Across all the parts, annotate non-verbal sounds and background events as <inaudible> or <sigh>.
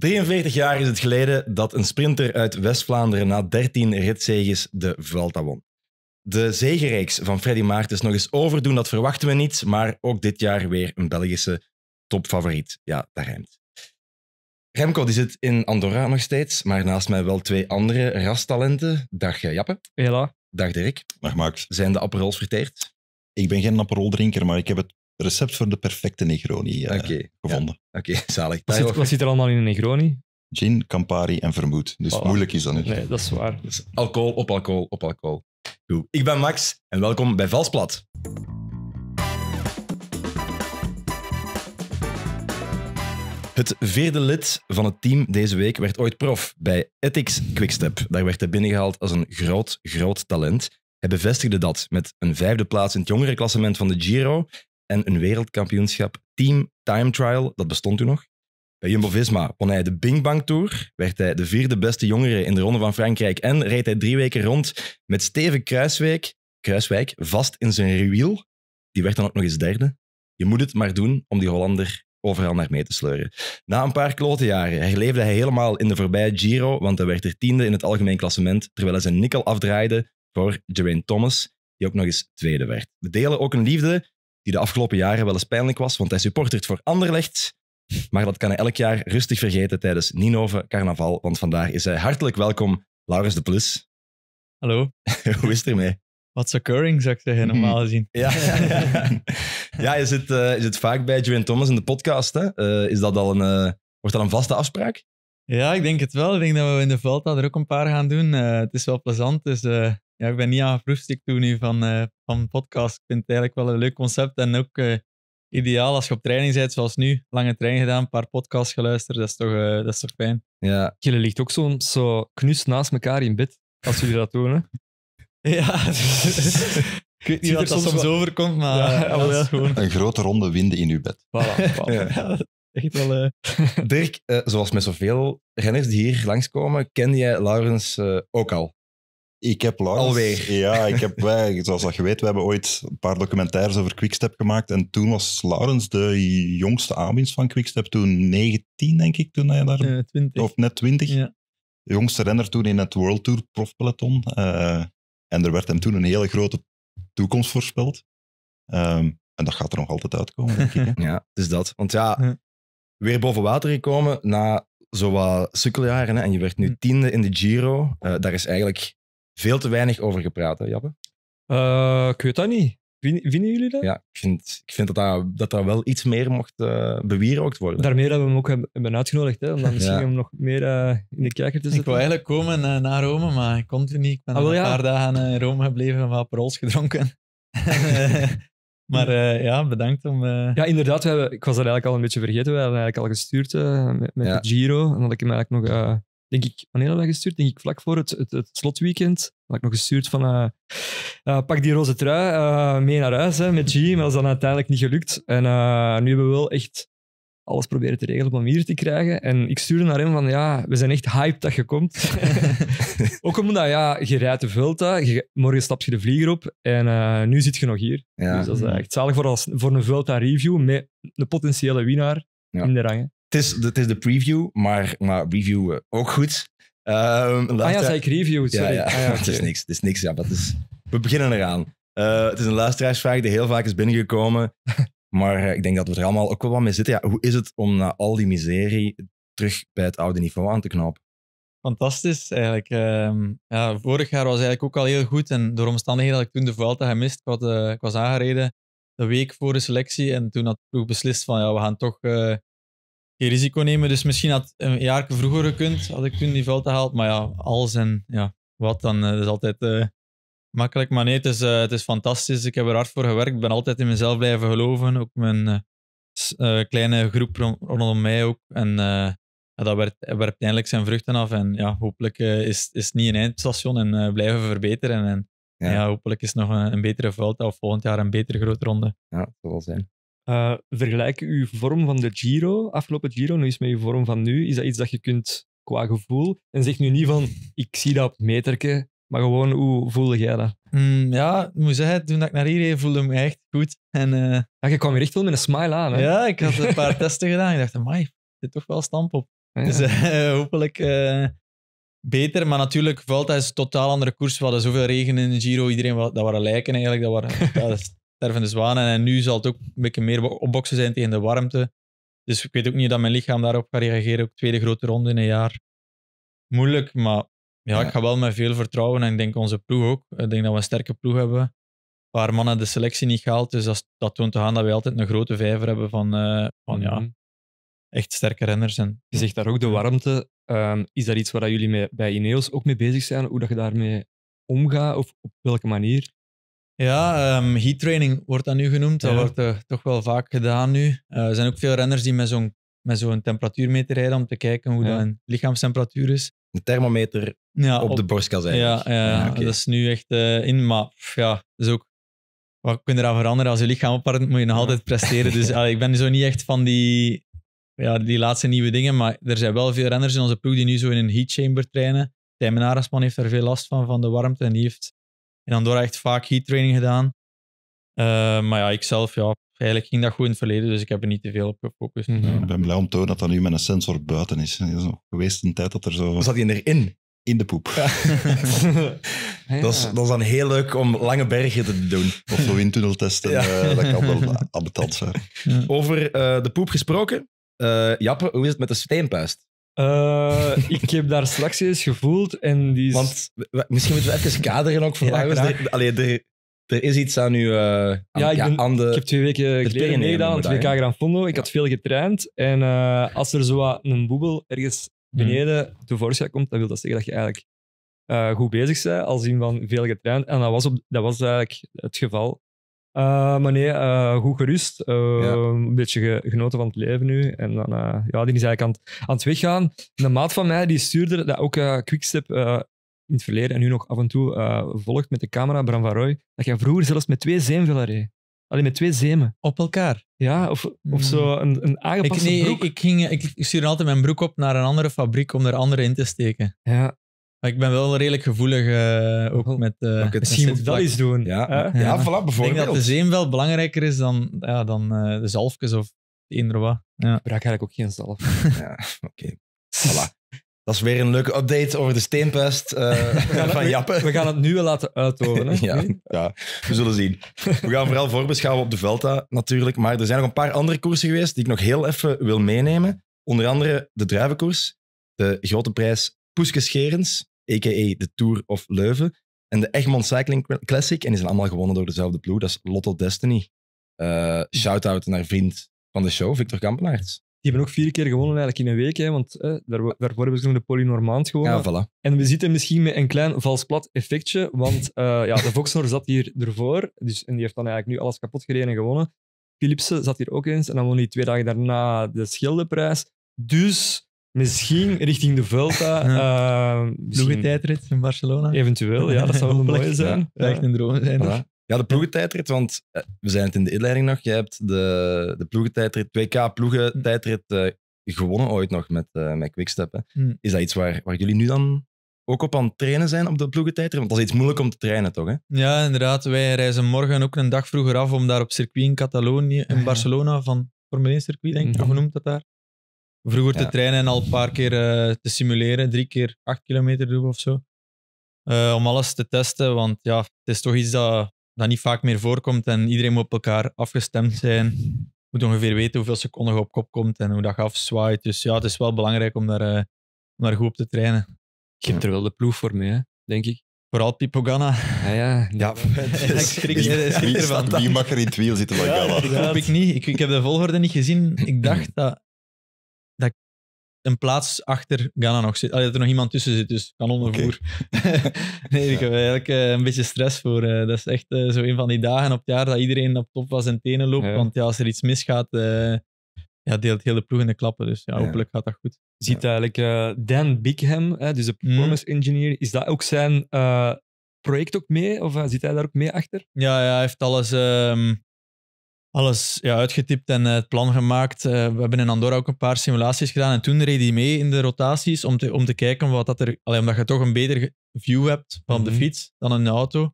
43 jaar is het geleden dat een sprinter uit West-Vlaanderen na 13 ritzeges de Vuelta won. De zegenreeks van Freddy Maartens nog eens overdoen, dat verwachten we niet, maar ook dit jaar weer een Belgische topfavoriet. Ja, dat rijmt. Remco die zit in Andorra nog steeds, maar naast mij wel twee andere rastalenten. Dag eh, Jappe. Hela. Dag Dirk. Dag Max. Zijn de aperols verteerd? Ik ben geen drinker, maar ik heb het recept voor de perfecte Negroni eh, gevonden. Oké, <laughs> zalig. Wat zit, wat zit er allemaal in een Negroni? Gin, Campari en vermoed. Dus moeilijk is dat niet. Nee, dat is waar. Dus alcohol op alcohol op alcohol. Goed. Ik ben Max en welkom bij Valsplat. Het vierde lid van het team deze week werd ooit prof bij Ethics Quickstep. Daar werd hij binnengehaald als een groot, groot talent. Hij bevestigde dat met een vijfde plaats in het jongerenklassement van de Giro en een wereldkampioenschap Team Time Trial, dat bestond toen nog. Bij Jumbo-Visma won hij de Bing Bang Tour, werd hij de vierde beste jongere in de Ronde van Frankrijk en reed hij drie weken rond met Steven Kruiswijk, Kruiswijk vast in zijn wiel, Die werd dan ook nog eens derde. Je moet het maar doen om die Hollander overal naar mee te sleuren. Na een paar klote jaren herleefde hij helemaal in de voorbije Giro, want hij werd er tiende in het algemeen klassement, terwijl hij zijn nikkel afdraaide voor Geraint Thomas, die ook nog eens tweede werd. We delen ook een liefde die de afgelopen jaren wel eens pijnlijk was, want hij supportert voor Anderlecht. Maar dat kan hij elk jaar rustig vergeten tijdens Ninove Carnaval, want vandaag is hij hartelijk welkom, Laurens de Plus. Hallo. <laughs> Hoe is het ermee? What's occurring, zou ik zeggen, normaal mhm. gezien. Ja, <laughs> ja, ja. je, zit, je eh, zit vaak bij Joanne Thomas in de podcast. Hè? Eh, is dat al een, eh, wordt dat een vaste afspraak? Ja, ik denk het wel. Ik denk dat we in de Velta er ook een paar gaan doen. het is wel plezant, dus ja, ik ben niet aan proefstuk toe nu van, eh, van podcast. Ik vind het eigenlijk wel een leuk concept en ook eh, ideaal als je op training bent, zoals nu. Lange trein gedaan, een paar podcasts geluisterd, dat is toch, eh, dat is toch fijn. Ja, jullie ligt ook zo'n zo knus naast elkaar in bed, als jullie dat doen, hè? <laughs> ja, <laughs> ik weet niet dat dat soms wel... overkomt, maar dat is gewoon... Een grote ronde winden in uw bed. Voilà, <laughs> Ja. Echt wel... Dirk, zoals met zoveel renners die hier langskomen, ken jij Laurens ook al? Ik heb Laurens Ja, ik heb, wij, <laughs> eh, zoals dat je weet, we hebben ooit een paar documentaires over Quickstep gemaakt. En toen was Laurens de jongste aanwinst van Quickstep. Toen 19, denk ik, toen hij daar... 20. Eh, of net 20. Ja. jongste renner toen in het World Tour profpeloton. Uh, en er werd hem toen een hele grote toekomst voorspeld. Ehm, en dat gaat er nog altijd uitkomen, denk ik. <laughs> ja, dus dat. Want ja, weer boven water gekomen na zo wat sukkeljaren. Hè, en je werd nu hm. tiende in de Giro. Uh, daar is eigenlijk veel te weinig over gepraat, hè, Jappe? Uh, ik weet dat niet. Vinden jullie dat? Ja, ik vind, ik vind dat, daar, dat daar wel iets meer mocht uh, bewierookt worden. Daarmee hebben we hem ook hebben uitgenodigd, hè, om misschien hem nog meer eh, in de kijker te zetten. Ik wou eigenlijk komen naar Rome, maar ik kon niet. Ik ben ah, een paar dagen in Rome gebleven en wat parols gedronken. <laughs> maar ja, bedankt om... Ja, inderdaad. We hebben, ik was dat eigenlijk al een beetje vergeten. We hadden eigenlijk al gestuurd met, met de Giro. En dat ik hem eigenlijk nog denk ik, wanneer hadden we gestuurd? Denk ik vlak voor het, het, het slotweekend. Had ik nog gestuurd van, eh, eh, pak die roze trui eh, mee naar huis hè, met G. Maar dat is dan uiteindelijk niet gelukt. En nu hebben we wel echt alles proberen te regelen om hier te krijgen. En ik stuurde naar hem van, ja, we zijn echt hyped dat je komt. <laughs> Ook omdat, ja, je rijdt de Vulta, morgen stap je de vlieger op en nu zit je nog hier. Dus dat is echt zalig voor, als, voor een Vulta review met een potentiële winnaar in de rangen het, is, het is de preview, maar, maar review ook goed. Um, ah ja, zei ik review, sorry. Ah, ja, <laughs> het is niks, het is niks. Ja, maar we beginnen eraan. Eh, het is een luisteraarsvraag die heel vaak is binnengekomen. <laughs> Maar eh, ik denk dat we er allemaal ook wel wat mee zitten. Ja, hoe is het om na al die miserie terug bij het oude niveau aan te knopen? Fantastisch, eigenlijk. Ehm, ja, vorig jaar was eigenlijk ook al heel goed. En door omstandigheden had ik toen de Vuelta gemist. Ik, had, eh, ik was aangereden de week voor de selectie. En toen had ik beslist van, ja, we gaan toch geen risico nemen. Dus misschien had een jaar vroeger gekund, had ik toen die veld gehaald. Maar ja, alles en ja, wat dan, eh, is altijd eh, makkelijk. Maar nee, het is, eh, het is fantastisch. Ik heb er hard voor gewerkt. Ik ben altijd in mezelf blijven geloven. Ook mijn kleine groep rondom mij ook. En dat werpt, eindelijk zijn vruchten af. En ja, hopelijk is, is het niet een eindstation en blijven verbeteren. En, ja. hopelijk is nog een, betere veld of volgend jaar een betere grote ronde. Ja, dat zal zijn. Uh, vergelijk je vorm van de Giro, afgelopen Giro, nu eens met je vorm van nu. Is dat iets dat je kunt qua gevoel? En zeg nu niet van, ik zie dat op meterke, maar gewoon, hoe voelde jij dat? Mm, ja, ik moet zeggen, toen ik naar hier reed, voelde ik me echt goed. En, eh, je kwam hier echt wel met een smile aan. Hè? Ja, ik had een paar <laughs> testen gedaan. Ik dacht, amai, zit toch wel stamp op. Dus eh, hopelijk beter. Maar natuurlijk, Vuelta is een totaal andere koers. We hadden zoveel regen in de Giro. Iedereen, dat waren lijken eigenlijk. Dat waren <laughs> dat daar van de zwanen. En nu zal het ook een beetje meer opboksen zijn tegen de warmte. Dus ik weet ook niet dat mijn lichaam daarop gaat reageren. Ook tweede grote ronde in een jaar. Moeilijk, maar ja, ik ga wel met veel vertrouwen. En ik denk onze ploeg ook. Ik denk dat we een sterke ploeg hebben. waar paar mannen de selectie niet gehaald. Dus dat, dat toont te gaan dat wij altijd een grote vijver hebben van, eh, van ja, mhm. echt sterke renners. Je zegt daar ook de warmte. Ehm, is dat iets waar jullie mee, bij Ineos ook mee bezig zijn? Hoe dat je daarmee omgaat of op welke manier? Ja, ehm, heat training wordt dat nu genoemd. Dat wordt eh, toch wel vaak gedaan nu. Eh, er zijn ook veel renners die met zo'n met zo'n temperatuurmeter rijden om te kijken hoe ja. lichaamstemperatuur is. Een thermometer ja, op, de borst kan zijn. Ja, ja, ah, dat is nu echt eh, in. Maar ja, dat is ook wat kun je eraan veranderen? Als je lichaam opwarmt, moet je nog altijd presteren. Dus <laughs> ik ben zo niet echt van die, ja, die laatste nieuwe dingen. Maar er zijn wel veel renners in onze ploeg die nu zo in een heat chamber trainen. Tijmen Arasman heeft er veel last van, van de warmte. En die heeft dan door echt vaak heat training gedaan. Eh, maar ja, ik zelf, ja, eigenlijk ging dat goed in het verleden, dus ik heb er niet te veel op gefocust. Mhm. Ik ben blij om te horen dat dat nu met een sensor buiten is. Dat is nog geweest een tijd dat er zo... Zat hij erin? in de poep. <laughs> dat, is, dat is dan heel leuk om lange bergen te doen. Of zo windtunnel testen, eh, dat kan wel abetant <laughs> zijn. Over eh, de poep gesproken. Jappe, hoe is het met de steenpuist? Eh, ik heb daar straks eens gevoeld en die Want misschien moeten we even kaderen ook voor ja, dus allee, de, er is iets aan uw... Uh, aan, ik, ik heb twee weken geleden meegedaan aan het Fondo. Ik had veel getraind. En eh, als er zo een boebel ergens hmm. beneden hmm. tevoorschijn komt, dan wil dat zeggen dat je eigenlijk goed bezig bent, al zien veel getraind. En dat was, op, dat was eigenlijk het geval. Uh, maar nee, eh, goed gerust. Eh, een beetje genoten van het leven nu. En dan, ja, die is eigenlijk aan het, aan het weggaan. de maat van mij die stuurde dat ook Quickstep in het verleden en nu nog af en toe volgt met de camera, Bram van dat jij vroeger zelfs met twee zeemvellen reed. Alleen met twee zemen. Op elkaar? Ja, of, of zo hmm. een, een aangepaste ik, nee, Ik, ik, ging, ik stuurde altijd mijn broek op naar een andere fabriek om er andere in te steken. Ja, maar ik ben wel redelijk gevoelig, eh, ook oh, met... Uh, misschien moet ik doen. Ja, eh, ja, ja, bijvoorbeeld. Ik denk dat de zeem wel belangrijker is dan, ja, dan de zalfjes of eender wat. Ja. Ik gebruik eigenlijk ook geen zalf. <laughs> ja, oké. Okay. Voilà. Dat is weer een leuke update over de steenpest van Jappen. We gaan het nu wel laten uithoren. <laughs> ja, ja, we zullen zien. We gaan vooral voorbeschouwen op de Velta natuurlijk. Maar er zijn nog een paar andere koersen geweest die ik nog heel even wil meenemen. Onder andere de druivenkoers, de grote prijs Poeske a.k.a. de Tour of Leuven. En de Egmond Cycling Classic. En die zijn allemaal gewonnen door dezelfde ploeg. Dat is Lotto Destiny. Uh, Shout-out naar vriend van de show, Victor Kampenaerts. Die hebben ook vier keer gewonnen eigenlijk in een week. Hè, want eh, daar, daarvoor hebben ze nog de Polynormand gewonnen. Ja, voilà. En we zitten misschien met een klein vals plat effectje. Want eh, ja, de Voxnor zat hier ervoor. Dus, en die heeft dan eigenlijk nu alles kapot gereden en gewonnen. Philipsen zat hier ook eens. En dan won hij twee dagen daarna de Schildeprijs. Dus Misschien richting de Vuelta. Uh, eh, ploegentijdrit in Barcelona. Eventueel, ja, dat zou wel mooi zijn. echt een droom zijn. Ja, de ploegentijdrit, want eh, we zijn het in de inleiding nog. Jij hebt de, de ploegentijdrit, 2K ploegentijdrit uh, gewonnen ooit nog met, uh, met Quickstep. Hè. Hmm. Is dat iets waar, waar jullie nu dan ook op aan het trainen zijn op de ploegentijdrit? Want dat is iets moeilijk om te trainen, toch? Hè? Ja, inderdaad. Wij reizen morgen ook een dag vroeger af om daar op circuit in Catalonië, in ah, Barcelona, van Formule 1 circuit, denk ik, mhm. hoe genoemd dat daar. Vroeger te trainen en al een paar keer eh, te simuleren. Drie keer acht kilometer doen of zo. Eh, om alles te testen, want ja, het is toch iets dat, dat niet vaak meer voorkomt. En iedereen moet op elkaar afgestemd zijn. Moet ongeveer weten hoeveel seconden je op kop komt en hoe dat je afzwaait. Dus ja, het is wel belangrijk om daar, eh, goed op te trainen. Je hebt er wel de ploeg voor mee, denk ik. Vooral Pipogana. Ah, ja, ja. ja. <laughs> ik schrik, mag er in het wiel zitten van ja, Gala. ik niet. Ik, ik heb de volgorde niet gezien. Ik dacht <clears throat> dat een plaats achter Ghana nog zit. Allee, dat er nog iemand tussen zit, dus kanonnenvoer. Okay. <laughs> nee, ik heb eigenlijk eh, een beetje stress voor. Eh, dat is echt eh, zo een van die dagen op het jaar dat iedereen op top was en tenen loopt. Want ja, als er iets misgaat, ja, deelt heel de ploeg in de klappen. Dus ja, hopelijk gaat dat goed. Ziet eigenlijk Dan Bigham, hè, dus de mhm. performance engineer, is dat ook zijn project ook mee? Of zit hij daar ook mee achter? Ja, ja hij heeft alles... Ehm, alles ja, uitgetipt en eh, het plan gemaakt. Eh, we hebben in Andorra ook een paar simulaties gedaan. En toen reed hij mee in de rotaties om te, om te kijken wat dat er. alleen omdat je toch een beter view hebt van de mhm. fiets dan een auto.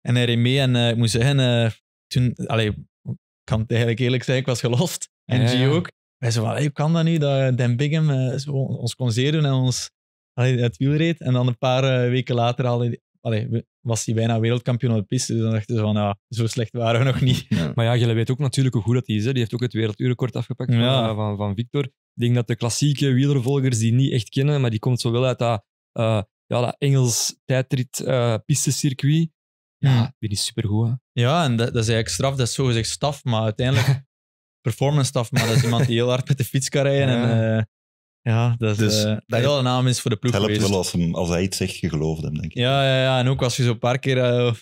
En hij reed mee en eh, ik moet zeggen, toen. Allee, ik kan het eigenlijk eerlijk zijn, ik was gelost. En G ook. Wij zei van, hoe kan dat nu dat Dan Bigham zo ons kon zeer doen en ons allee, het wiel reed. En dan een paar weken later al allee, was hij bijna wereldkampioen op de piste. Dus dan dachten ze van, ja, zo slecht waren we nog niet. Maar ja, jullie weten ook natuurlijk hoe goed dat hij is. Hè. Die heeft ook het werelduurrecord afgepakt van, eh, van, van, Victor. Ik denk dat de klassieke wielervolgers die niet echt kennen, maar die komt zowel uit dat, eh, ja, dat Engels tijdrit piste eh, pistecircuit. Ja, die is supergoed. Hè? Ja, en dat, dat, is eigenlijk straf. Dat is zogezegd staf, maar uiteindelijk <laughs> performance staf. Maar dat is iemand die heel hard met de fiets kan rijden. En, ja, dat, dus, uh, wel een naam is voor de ploeg. Het helpt wel als, hij iets zegt, je gelooft hem, denk ik. Ja, ja, ja. en ook als je zo'n paar keer, uh,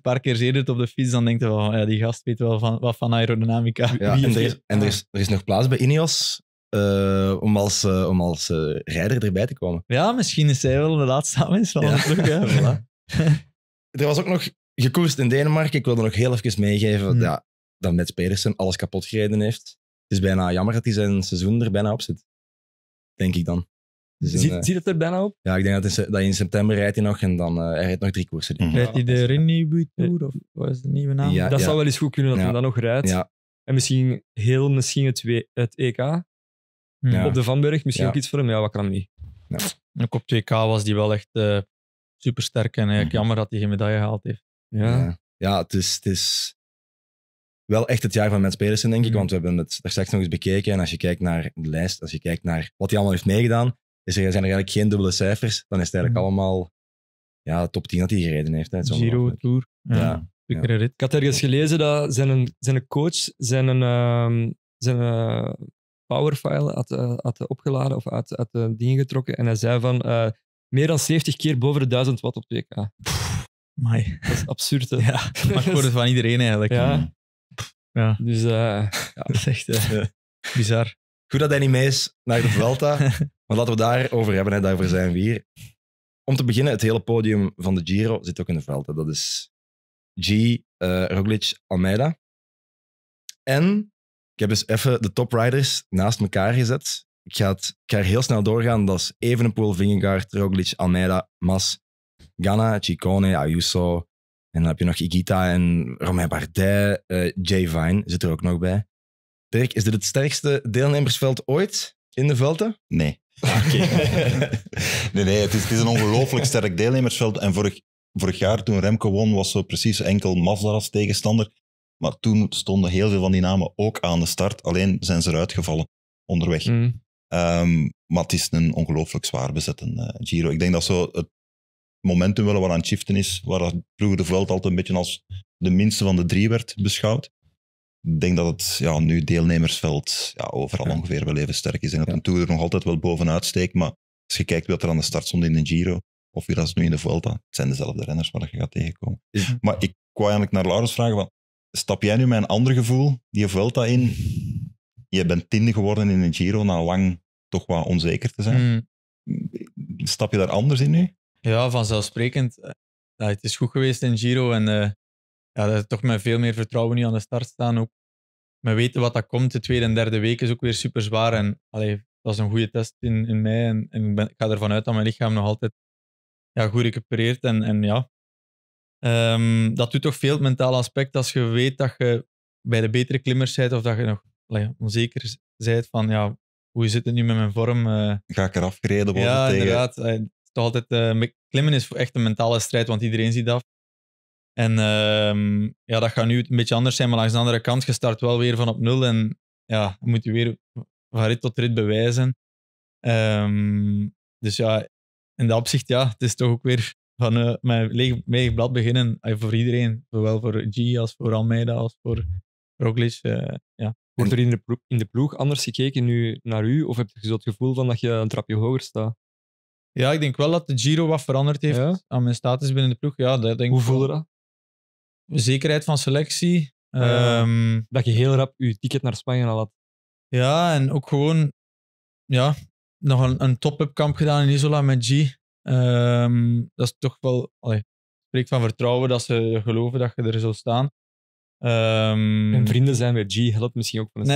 <laughs> paar keer zedert op de fiets, dan denk je wel, ja, die gast weet wel van, wat van aerodynamica. Ja, en, er is, er, is, nog plaats bij Ineos eh, om als, om als rijder erbij te komen. Ja, misschien is hij wel de laatste mens van ploeg. Hè, <laughs> <laughs> er was ook nog gekoerst in Denemarken. Ik wilde nog heel even meegeven hmm. dat Mets Pedersen alles kapot gereden heeft. Het is bijna jammer dat hij zijn seizoen er bijna op zit denk ik dan. Dus ziet, eh, ziet het er bijna op? Ja, ik denk dat, in, dat in september rijdt hij nog en dan uh, hij rijdt nog drie koersen. Mm Rijdt hij de Renew Tour of wat is de nieuwe naam? dat zou wel eens goed kunnen dat hij dan nog rijdt. En misschien heel misschien het, EK op de Vanberg. Misschien ook iets voor hem. Ja, wat kan niet. niet? Ook op 2K was hij wel echt eh, supersterk en eigenlijk mhm. jammer dat hij geen medaille gehaald heeft. Ja, ja. het, is, het is wel echt het jaar van Mats Pedersen, denk ik. Mhm. Want we hebben het daar straks nog eens bekeken. En als je kijkt naar de lijst, als je kijkt naar wat hij allemaal heeft meegedaan, is er, zijn er eigenlijk geen dubbele cijfers. Dan is het eigenlijk mhm. allemaal ja, top 10 dat hij gereden heeft. Hè, Giro, Tour. Ja. ja. Ik had ergens gelezen dat zijn, zijn coach zijn, uh, zijn eh, powerfile had, eh, had opgeladen of had, had uh, dingen getrokken. En hij zei van eh, meer dan 70 keer boven de 1000 watt op 2K. Pff, dat is absurd. Hè? maar voor het van iedereen eigenlijk. Ja. Ja. Dus eh, ja, <laughs> dat is echt eh, bizar. Goed dat hij niet mee is naar de Vuelta. <laughs> maar laten we daarover hebben, hè. daarvoor zijn we hier. Om te beginnen, het hele podium van de Giro zit ook in de Vuelta. Dat is G, eh, Roglic, Almeida. En ik heb dus even de topriders naast elkaar gezet. Ik ga, het, ik ga er heel snel doorgaan. Dat is Evenepoel, Vingegaard, Roglic, Almeida, Mas, gana Ciccone, Ayuso, en dan heb je nog Igita en Romain Bardet, eh, Jay Vine zit er ook nog bij. Dirk, is dit het sterkste deelnemersveld ooit in de velden? Nee. Ah, <laughs> nee, nee, het is, een ongelooflijk <laughs> sterk deelnemersveld. En vorig, vorig jaar, toen Remco won, was zo precies enkel Mazda als tegenstander. Maar toen stonden heel veel van die namen ook aan de start. Alleen zijn ze eruit gevallen onderweg. Mm. Ehm, maar het is een ongelooflijk zwaar bezette eh, Giro. Ik denk dat zo het momentum wel wat aan het shiften is, waar vroeger de veld altijd een beetje als de minste van de drie werd beschouwd. Ik denk dat het ja, nu deelnemersveld ja, overal ongeveer wel even sterk is. En dat een toer er nog altijd wel bovenuit steekt. Maar als je kijkt wat er aan de start stond in de Giro, of wie dat is nu in de Vuelta, het zijn dezelfde renners waar je gaat tegenkomen. Maar ik wou eigenlijk naar Laurens vragen, van, stap jij nu met een ander gevoel die Vuelta in? Je bent tiende geworden in de Giro na lang toch wat onzeker te zijn. Mm. Stap je daar anders in nu? Ja, vanzelfsprekend. Eh, het is goed geweest in Giro en uh, ja, dat toch met veel meer vertrouwen nu aan de start staan. Ook met weten wat dat komt. De tweede en derde week is ook weer super zwaar. En allee, dat was een goede test in, in mei. En, en ik, ben, ik, ga ervan uit dat mijn lichaam nog altijd ja, goed recupereert. En, en ja, ehm, dat doet toch veel het mentale aspect als je weet dat je bij de betere klimmers zit of dat je nog onzeker bent van ja, hoe zit het nu met mijn vorm? Eh? ga ik eraf afgereden worden? Ja, tegen... inderdaad toch altijd, eh, klimmen is echt een mentale strijd, want iedereen ziet dat. En ehm, ja, dat gaat nu een beetje anders zijn, maar langs de andere kant, je start wel weer van op nul en ja, moet je weer van rit tot rit bewijzen. Ehm, dus ja, in dat opzicht, ja, het is toch ook weer van uh, eh, mijn leeg, blad beginnen voor iedereen. Zowel voor G als voor Almeida als voor Roglic. Eh, ja. Wordt er in de, ploeg, anders gekeken nu naar u? Of heb je zo het gevoel van dat je een trapje hoger staat? Ja, ik denk wel dat de Giro wat veranderd heeft aan mijn status binnen de ploeg. Ja, denk Hoe voel je dat? Zekerheid van selectie. Ehm, dat je heel rap je ticket naar Spanje al had. Ja, en ook gewoon ja, nog een, een top-up kamp gedaan in Isola met G. Ehm, dat is toch wel. Allee, spreekt van vertrouwen dat ze geloven dat je er zult staan. Ehm, um, vrienden zijn weer G, helpt misschien ook van de <laughs>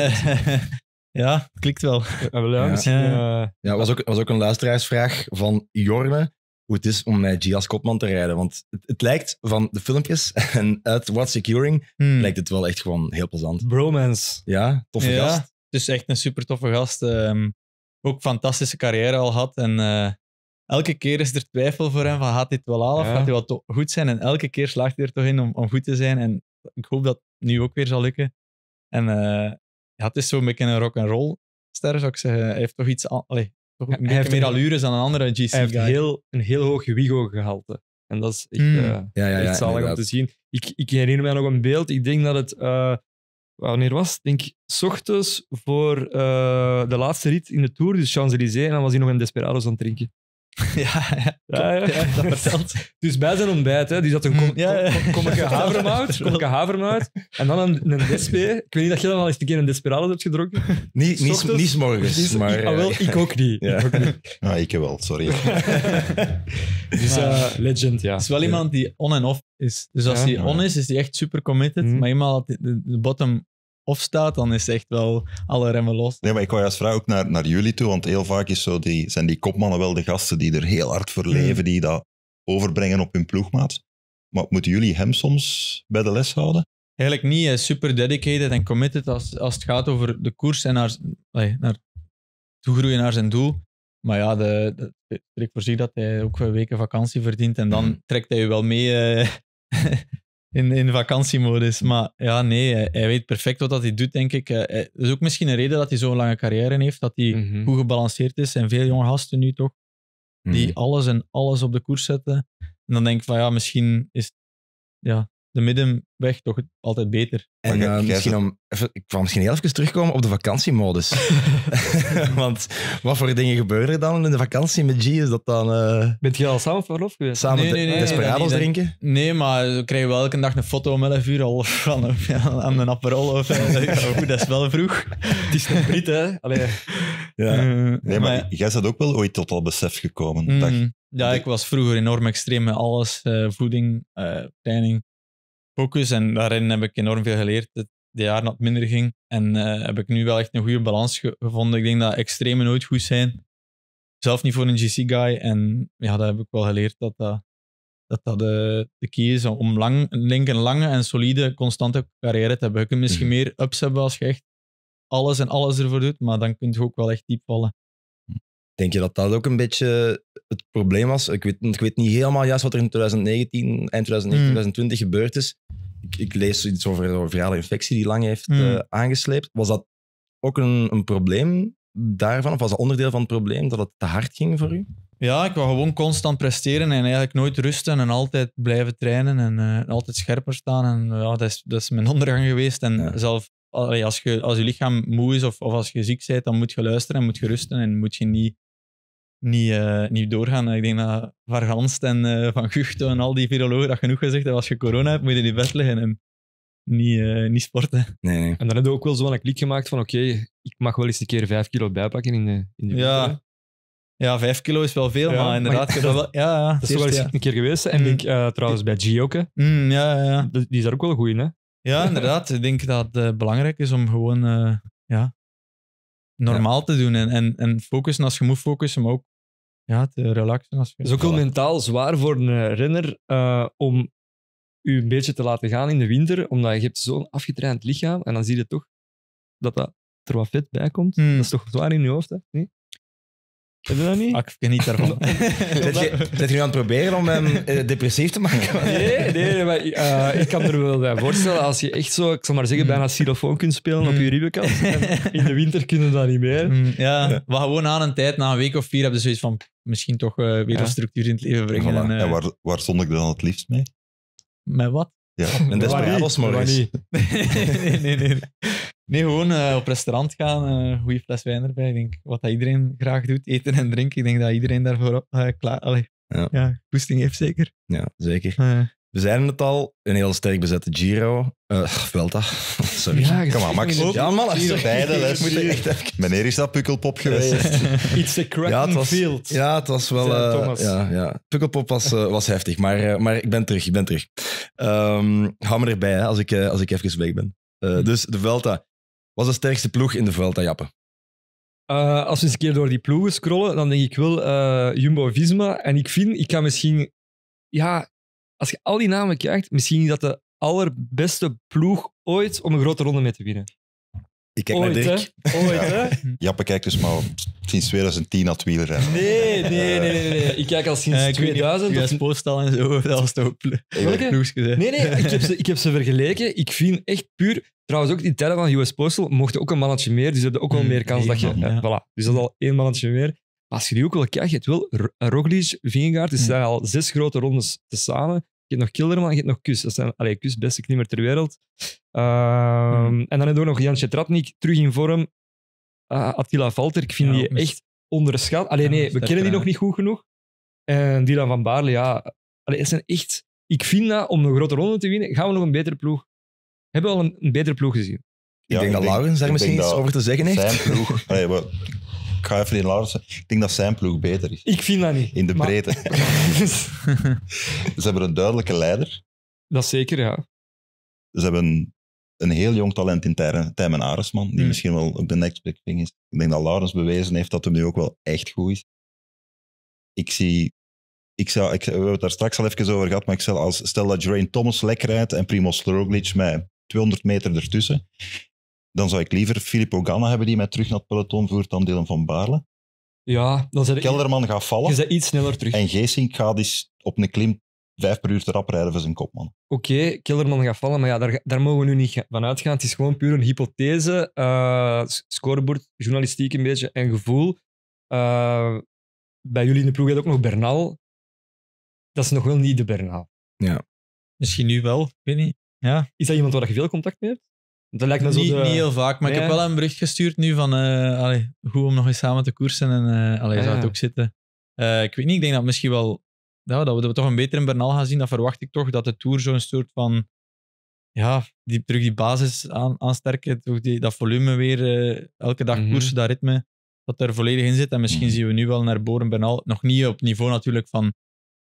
Ja, klikt wel. Ja, wel, ja, misschien, eh, ja was, ook, was ook een luisteraarsvraag van Jorne. Hoe het is om met gias kopman te rijden. Want het, het lijkt van de filmpjes <laughs> en uit What's Securing. Hmm. lijkt het wel echt gewoon heel plezant. Bromance. Ja, toffe ja, gast. Dus echt een super toffe gast. Um, ook fantastische carrière al had. En eh, elke keer is er twijfel voor hem: van, gaat dit wel halen of gaat hij wel goed zijn? En elke keer slaagt hij er toch in om, om goed te zijn. En ik hoop dat het nu ook weer zal lukken. En eh, ja, het is zo'n beetje een rock'n'roll ster, zou ik zeggen. Hij heeft toch iets... hij heeft meer allures dan een andere GC Hij heeft heel, een heel hoog Wigo-gehalte. En dat is echt, mm. uh, ja, zalig om te zien. Ik, ik herinner mij nog een beeld. Ik denk dat het... Eh, wanneer was het? Denk ochtends voor eh, de laatste rit in de Tour, dus Champs-Élysées. En dan was hij nog een Desperados aan het drinken. <laughs> ja, ja, ja, dat vertelt. Dus bij zijn ontbijt, hè, die zat een mm, kom, ja, <laughs> havermout, kommetje havermout, en dan een, een desp. Ik weet niet dat je dan al eens een keer een desperados hebt gedronken. Niet, niet, s morgens, maar... Ik, ah, eh, wel, ik ook niet. <laughs> Ja. Ik, ook niet. Ah, ik wel, sorry. dus, uh, legend, ja. Het is wel iemand die on en off is. Dus als hij on is, is hij echt super committed, mm. maar eenmaal de bottom of staat, dan is echt wel alle remmen los. Nee, maar ik wou als vrouw ook naar, naar jullie toe, want heel vaak is zo die, zijn die kopmannen wel de gasten die er heel hard voor hmm. leven, die dat overbrengen op hun ploegmaat. Maar moeten jullie hem soms bij de les houden? Eigenlijk niet. Hij is super dedicated en committed als, als het gaat over de koers en naar, naar toegroeien naar zijn doel. Maar ja, de, de, ik voorzie dat hij ook weken vakantie verdient en dan hmm. trekt hij je wel mee eh, <laughs> in, in vakantiemodus. Maar ja, nee, hij, weet perfect wat hij doet, denk ik. Hij, eh, eh, dat is ook misschien een reden dat hij zo'n lange carrière heeft, dat hij mhm. goed gebalanceerd is. En veel jonge gasten nu toch, die mhm. alles en alles op de koers zetten. En dan denk ik van ja, misschien is ja, de middenweg toch altijd beter. En eh, misschien om, ik kwam misschien heel even terugkomen op de vakantiemodus. <laughs> <laughs> Want wat voor dingen gebeuren er dan in de vakantie met G? Is dat dan... Eh, bent je al samen verlof geweest? Samen nee, nee, desperados drinken? Nee, maar we krijgen wel elke dag een foto om 11 uur al <laughs> van, aan een aperol. Of, eh, oh, goed, dat is wel vroeg. Het is nog niet, hè? Ja. nee, maar, jij bent ook wel ooit tot al besef gekomen. Mm, ja, ik was vroeger enorm extreem met alles. voeding, uh, training focus. En daarin heb ik enorm veel geleerd. dat de jaar dat het minder ging. En eh, heb ik nu wel echt een goede balans gevonden. Ik denk dat extreme nooit goed zijn. Zelf niet voor een GC-guy. En ja, dat heb ik wel geleerd dat dat, dat, dat de, eh, de key is om lang, een lange en solide, constante carrière te hebben. Je kunt misschien mhm. meer ups hebben als je echt alles en alles ervoor doet, maar dan kun je ook wel echt diep vallen. Denk je dat dat ook een beetje het probleem was? Ik weet, ik weet niet helemaal juist wat er in 2019, eind 2019, 2020 hmm. gebeurd is. Ik, ik lees iets over een virale infectie die lang heeft mm. aangesleept. Was dat ook een, een probleem daarvan? Of was dat onderdeel van het probleem dat het te hard ging voor u? Ja, ik wou gewoon constant presteren en eigenlijk nooit rusten en altijd blijven trainen en eh, altijd scherper staan. En ja, dat is, mijn <laughs> ondergang geweest. En ja. zelf, als, je, als je lichaam moe is of, of als je ziek bent, dan moet je luisteren en moet je rusten en moet je niet niet, eh, niet doorgaan. Ik denk dat Van en eh, Van Gucht en al die virologen dat genoeg gezegd hebben. Als je corona hebt, moet je die bed liggen en niet, eh, niet sporten. Nee, En dan heb je ook wel zo'n klik gemaakt van oké, ik mag wel eens een keer vijf kilo bijpakken in de, in de ja. ja, vijf kilo is wel veel, maar inderdaad... dat, <laughs> wel, ja, dat is toch wel eens een keer geweest. En mm. ik, trouwens bij G ook. Mm, ja, ja. Die is daar ook wel goed in, hè? Ja, inderdaad. ik denk dat het belangrijk is om gewoon ja, normaal te doen. En, en, en focussen als je moet focussen, maar ook ja, te eh, relaxen. Als je het is ook wel mentaal zwaar voor een eh, renner eh, om u een beetje te laten gaan in de winter, omdat je hebt zo'n afgetraind lichaam en dan zie je toch dat dat er wat vet bij komt. Hmm. Dat is toch zwaar in je hoofd, hè? Nee? Heb je dat niet? Ah, ik geniet niet daarvan. <laughs> Dat je, aan het proberen om hem eh, depressief te maken? Nee, nee, maar eh, ik kan er wel bij voorstellen als je echt zo, ik zal maar zeggen, bijna xylofoon kunt spelen op je mm. ribbenkast. in de winter kunnen dat niet meer. Mm, ja. maar gewoon aan een tijd, na een week of vier, hebben ze zoiets van misschien toch eh, weer een structuur in het leven brengen. En, waar, waar stond ik dan het liefst mee? Met wat? Ja, en Desperados maar eens. <laughs> nee, nee, nee. Nee, gewoon eh, op restaurant gaan, uh, eh, goede fles wijn erbij. Ik denk, wat dat iedereen graag doet, eten en drinken. Ik denk dat iedereen daarvoor uh, klaar, is. ja. ja. heeft zeker. Ja, zeker. we zijn het al, een heel sterk bezette Giro. Velta. <laughs> Sorry. Ja, Kom maar, Max. Ja, man, als je beide les moet Meneer is dat pukkelpop geweest. <laughs> Iets a crack ja, was, field. Ja, het was wel... ja, ja. Pukkelpop was, was heftig, maar, maar ik ben terug, ik ben terug. Um, hou me erbij hè, als, ik, als ik even weg ben. Hm. dus de Velta was de sterkste ploeg in de Vuelta, Jappe? Uh, als we eens een keer door die ploegen scrollen, dan denk ik wel eh, Jumbo-Visma. En ik vind, ik kan misschien... Ja, als je al die namen kijkt, misschien is dat de allerbeste ploeg ooit om een grote ronde mee te winnen. Ik kijk ooit, naar Dirk. Hè? Ooit, hè? <laughs> Jappe kijkt dus maar sinds 2010 naar het wielrennen. Nee, nee, nee, nee, nee. Ik kijk al sinds uh, 2000. US Postal en zo, <laughs> dat was toch ploegjes. Nee, nee, ik heb, ze, ik heb ze vergeleken. Ik vind echt puur... Trouwens, ook die tellen van US Postal mochten ook een mannetje meer. Dus ze hadden ook wel mm, meer kans dat je... Man, eh, voilà. Dus dat is al één mannetje meer. als je die ook wel krijgt, je hebt wel Roglic, Vingegaard. Dus mm. zijn al zes grote rondes tezamen. Je hebt nog Kilderman, je hebt nog Kus. Dat zijn, allee, Kus, beste klimmer ter wereld. Ehm, mm. En dan heb je nog Jan Tratnik, terug in vorm. Ah, Attila Valter, ik vind die echt onderschat. Alleen nee, we kennen die nog niet goed genoeg. En Dylan van Baarle, ja. Allee, het zijn echt... Ik vind dat, om een grote ronde te winnen, gaan we nog een betere ploeg hebben we al een, betere ploeg gezien. ik denk dat Laurens daar misschien iets over te zeggen heeft. Zijn ploeg. <laughs> ik ga even in Laurens. Ik denk dat zijn ploeg beter is. Ik vind dat niet. In de breedte. <laughs> Ze hebben een duidelijke leider. Dat zeker, ja. Ze hebben een, een heel jong talent in Tijmen Aresman, die hmm. misschien wel op de next big thing is. Ik denk dat Laurens bewezen heeft dat hij nu ook wel echt goed is. Ik zie... Ik zou, ik, we hebben het daar straks al even over gehad, maar ik stel, als, stel dat Geraint Thomas lekker rijdt en Primo Roglic mij. 200 meter ertussen. Dan zou ik liever Filippo Ganna hebben die mij terug naar het peloton voert dan Dylan van Baarle. Ja, dan Kelderman gaat vallen. Is dat iets sneller terug? En Geesink gaat dus op een klim vijf per uur te rijden voor zijn kopman. Oké, okay, Kelderman gaat vallen, maar ja, daar, daar, mogen we nu niet van uitgaan. Het is gewoon puur een hypothese, uh, eh, scoreboard, journalistiek een beetje en gevoel. Eh, bij jullie in de ploeg heb ook nog Bernal. Dat is nog wel niet de Bernal. Ja. Misschien nu wel, ik weet niet. Ja. Is dat iemand waar je veel contact mee hebt? Dat lijkt me zo niet, niet heel vaak, maar ik heb wel een bericht gestuurd nu van uh, goed om nog eens samen te koersen en uh, zou het ook zitten. Eh, ik weet niet, ik denk dat misschien wel dat, we, dat we toch een betere Bernal gaan zien. Dat verwacht ik toch, dat de Tour zo'n soort van ja, die, terug die basis aan, aansterken, toch die, dat volume weer, elke dag mhm. koersen, dat ritme, dat er volledig in zit. En misschien mhm. zien we nu wel naar Boren Bernal, nog niet op niveau natuurlijk van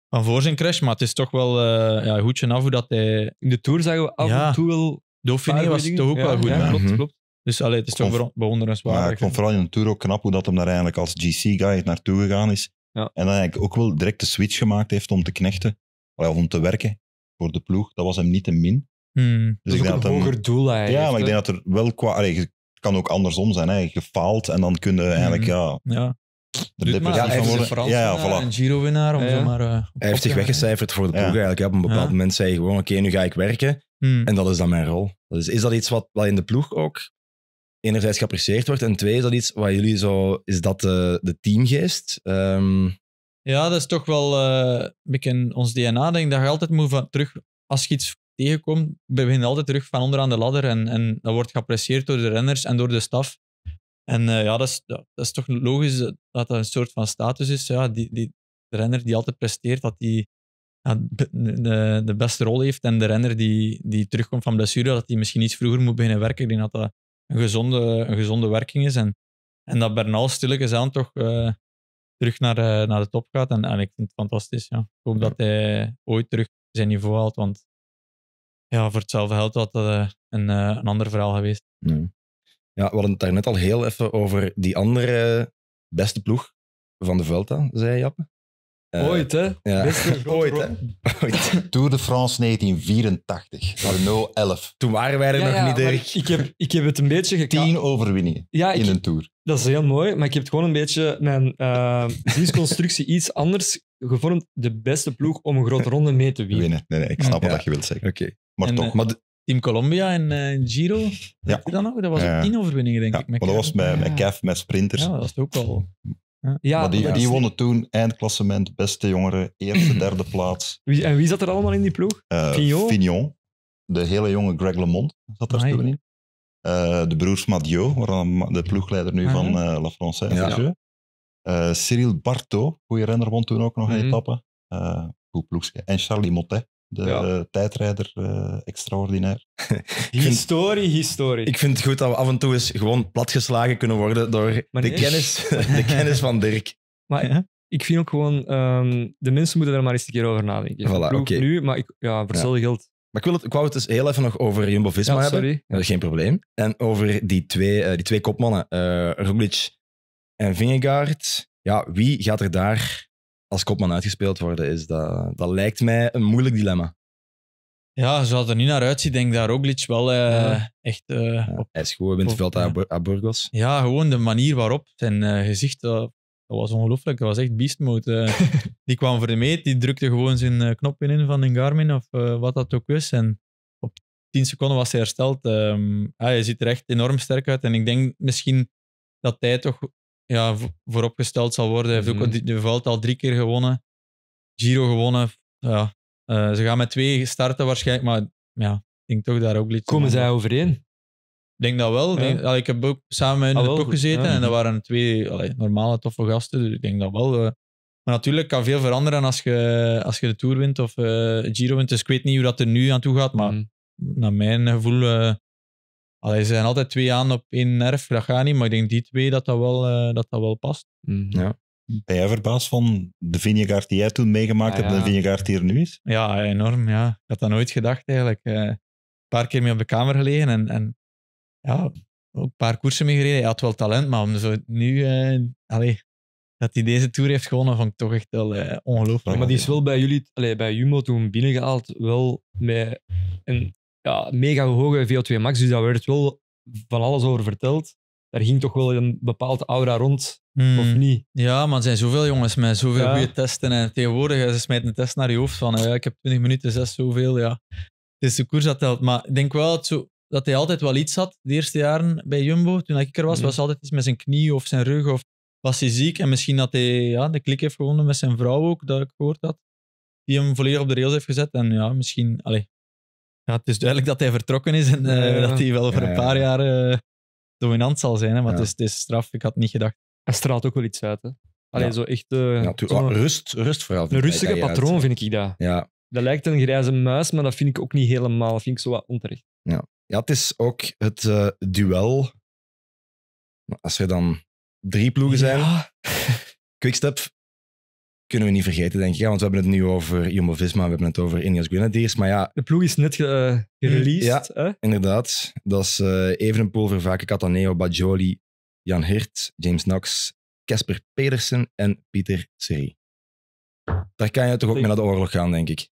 van voor zijn crash, maar het is toch wel eh ja, goed genoeg hoe dat hij... In de Tour zagen we af en toe wel... Dauphiné was toch ook wel goed. klopt, klopt. Mhm. Dus allee, het is toch wel bewonderenswaardig. Ja, ik vond vooral in de Tour ook knap hoe dat hem daar eigenlijk als GC-guy naartoe gegaan is. Ja. En dan eigenlijk ook wel direct de switch gemaakt heeft om te knechten, of om te werken voor de ploeg. Dat was hem niet te min. Hmm. Dus dat is ook een hoger doel eigenlijk. Ja, maar ik denk dat er wel qua... het kan ook andersom zijn. Hè. Gefaald en dan kun je eigenlijk... Hmm. Ja, Ja, de ja, hij een Giro-winnaar. Eh, hij heeft zich weggecijferd voor de ploeg eigenlijk. Op een bepaald moment zei hij gewoon, oké, nu ga ik werken. Hmm. En dat is dan mijn rol. Dus is dat iets wat, wat in de ploeg ook enerzijds geapprecieerd wordt? En twee, is dat iets wat jullie zo... Is dat de, de teamgeest? Ehm, ja, dat is toch wel eh, een beetje ons DNA. Denk dat je altijd moet terug... Als je iets tegenkomt, begin je altijd terug van onderaan de ladder. En, en dat wordt geapprecieerd door de renners en door de staf. En eh, ja, dat is, dat is toch logisch eh, dat dat een soort van status is. Ja, die, die, de renner die altijd presteert, dat die ja, de, de, beste rol heeft. En de renner die, die terugkomt van blessure, dat hij misschien iets vroeger moet beginnen werken. Ik denk dat dat een gezonde, een gezonde werking is. En, en dat Bernal stilletjes aan toch eh, terug naar, naar de top gaat. En, en ik vind het fantastisch. Ja. Ik hoop dat hij ooit terug zijn niveau haalt. Want ja, voor hetzelfde geld had dat een, een ander verhaal geweest. Ja, we hadden het daarnet al heel even over die andere beste ploeg van de Vuelta, zei Jappe. Uh, ooit, hè? Ja. <laughs> ooit, hè? Tour de France 1984, Arnaud 11. Toen waren wij er nog niet, Dirk. Ik heb, ik heb het een beetje gekeken. Tien overwinningen in een Tour. Dat is heel mooi, maar ik heb gewoon een beetje mijn uh, eh, dienstconstructie <laughs> iets anders gevormd. De beste ploeg om een grote ronde mee te winnen. Nee, nee, ik snap wat je wilt zeggen. Oké. Maar toch. Eh, maar Team Colombia en eh, Giro. Ja. Je dat nog? Dat was een tien overwinningen, denk ik. Maar dat was met, met Kev, met sprinters. Ja, dat was het ook al. Ja, die, die wonnen toen eindklassement, beste jongeren, eerste, derde plaats. <clears throat> Wie, en wie zat er allemaal in die ploeg? Uh, Fignon. De hele jonge Greg LeMond zat daar toen in. Eh, de broers Madiot, de ploegleider nu ah, van La Française. Ja. Cyril Barto, goede renner, won toen ook nog in een mhm. etappe. goed ploeg. En Charlie Motet. De tijdrijder eh, extraordinair. <laughs> historie, historie. Ik vind het goed dat we af en toe eens gewoon platgeslagen kunnen worden door de, kennis, <laughs> de kennis van Dirk. Maar ik vind ook gewoon, um, de mensen moeten er maar eens een keer over nadenken. Voilà, nu, maar ik, ja, voor hetzelfde geld. Maar ik, wil het, ik wou het eens dus heel even nog over Jumbo-Visma hebben. Dat is geen probleem. En over die twee, eh, die twee kopmannen, uh, eh, Rublic en Vingegaard. Ja, wie gaat er daar als kopman uitgespeeld worden, is dat, dat lijkt mij een moeilijk dilemma. Ja, zoals het er nu naar uitziet, denk ik dat Roglic wel eh, echt... op, eh, hij is gewoon het veld aan Burgos. Ja, gewoon de manier waarop zijn eh, gezicht, dat, was ongelooflijk. Dat was echt beast mode. <laughs> die kwam voor de meet, die drukte gewoon zijn knop in van een Garmin of wat dat ook is. En op 10 seconden was hij hersteld. Ehm, ah, hij ziet er echt enorm sterk uit. En ik denk misschien dat hij toch ja, vooropgesteld zal worden. Hij heeft ook mhm. de Vuelta al drie keer gewonnen. Giro gewonnen. Ja. Eh, ze gaan met twee starten waarschijnlijk, maar ja, ik denk toch daar ook iets Komen zij overeen? Ik denk dat wel. ik heb ook samen met in ah, de ploeg gezeten en dat waren twee normale, toffe gasten. Dus ik denk dat wel. Eh. maar natuurlijk kan veel veranderen als je, als je de Tour wint of eh, Giro wint. Dus ik weet niet hoe dat er nu aan toe gaat, maar mhm. naar mijn gevoel Allee, ze zijn altijd twee aan op één nerf, dat gaat niet, maar ik denk die twee dat dat wel, eh, dat dat wel past. Mhm. Ja. Ben jij verbaasd van de Vinegaard die jij toen meegemaakt ah, hebt en de Vinegaard die er nu is? Ja, enorm. Ja. Ik had dat nooit gedacht eigenlijk. Eh. een paar keer mee op de kamer gelegen en, en ja, ook een paar koersen mee gereden. Hij had wel talent, maar om zo nu, uh, dat hij deze Tour heeft gewonnen, vond ik toch echt wel uh, ongelooflijk. Maar die is wel bij jullie, allee, bij Jumbo toen binnengehaald, wel met een ja, mega hoge VO2 max. Dus daar werd wel van alles over verteld. Daar ging toch wel een bepaalde aura rond, of hmm. niet? Ja, maar er zijn zoveel jongens met zoveel goede testen. En tegenwoordig, ze smijten een test naar je hoofd van ja, ik heb 20 minuten, zes, zoveel. Ja. Het is de koers dat telt. Maar ik denk wel dat, zo, dat hij altijd wel iets had de eerste jaren bij Jumbo. Toen ik er was, hmm. was altijd iets met zijn knie of zijn rug. Of was hij ziek. En misschien dat hij ja, de klik heeft gewonnen met zijn vrouw ook, dat ik gehoord had. Die hem volledig op de rails heeft gezet. En ja, misschien... Allez, ja, het is duidelijk dat hij vertrokken is en eh, dat hij wel voor een paar jaar eh, dominant zal zijn. Hè? Maar het is, het, straf, ik had niet gedacht. Hij straalt ook wel iets uit. Hè? Allee, zo echt... Eh, oh, rust, rust Een rustige patroon vind ik dat. Ja. Dat lijkt een grijze muis, maar dat vind ik ook niet helemaal. Dat vind ik zo wat onterecht. Ja, ja het is ook het duel. Als er dan drie ploegen zijn... <laughs> Quickstep kunnen we niet vergeten, denk ik. Ja, want we hebben het nu over Jumbo-Visma, we hebben het over Ineos Grenadiers, maar ja... De ploeg is net ge eh, gereleased, hè? inderdaad. Dat is uh, voor Vervaken, Cataneo, Bajoli, Jan Hirt, James Knox, Kasper Pedersen en Pieter Seri. Daar kan je toch ook mee naar de oorlog gaan, denk ik.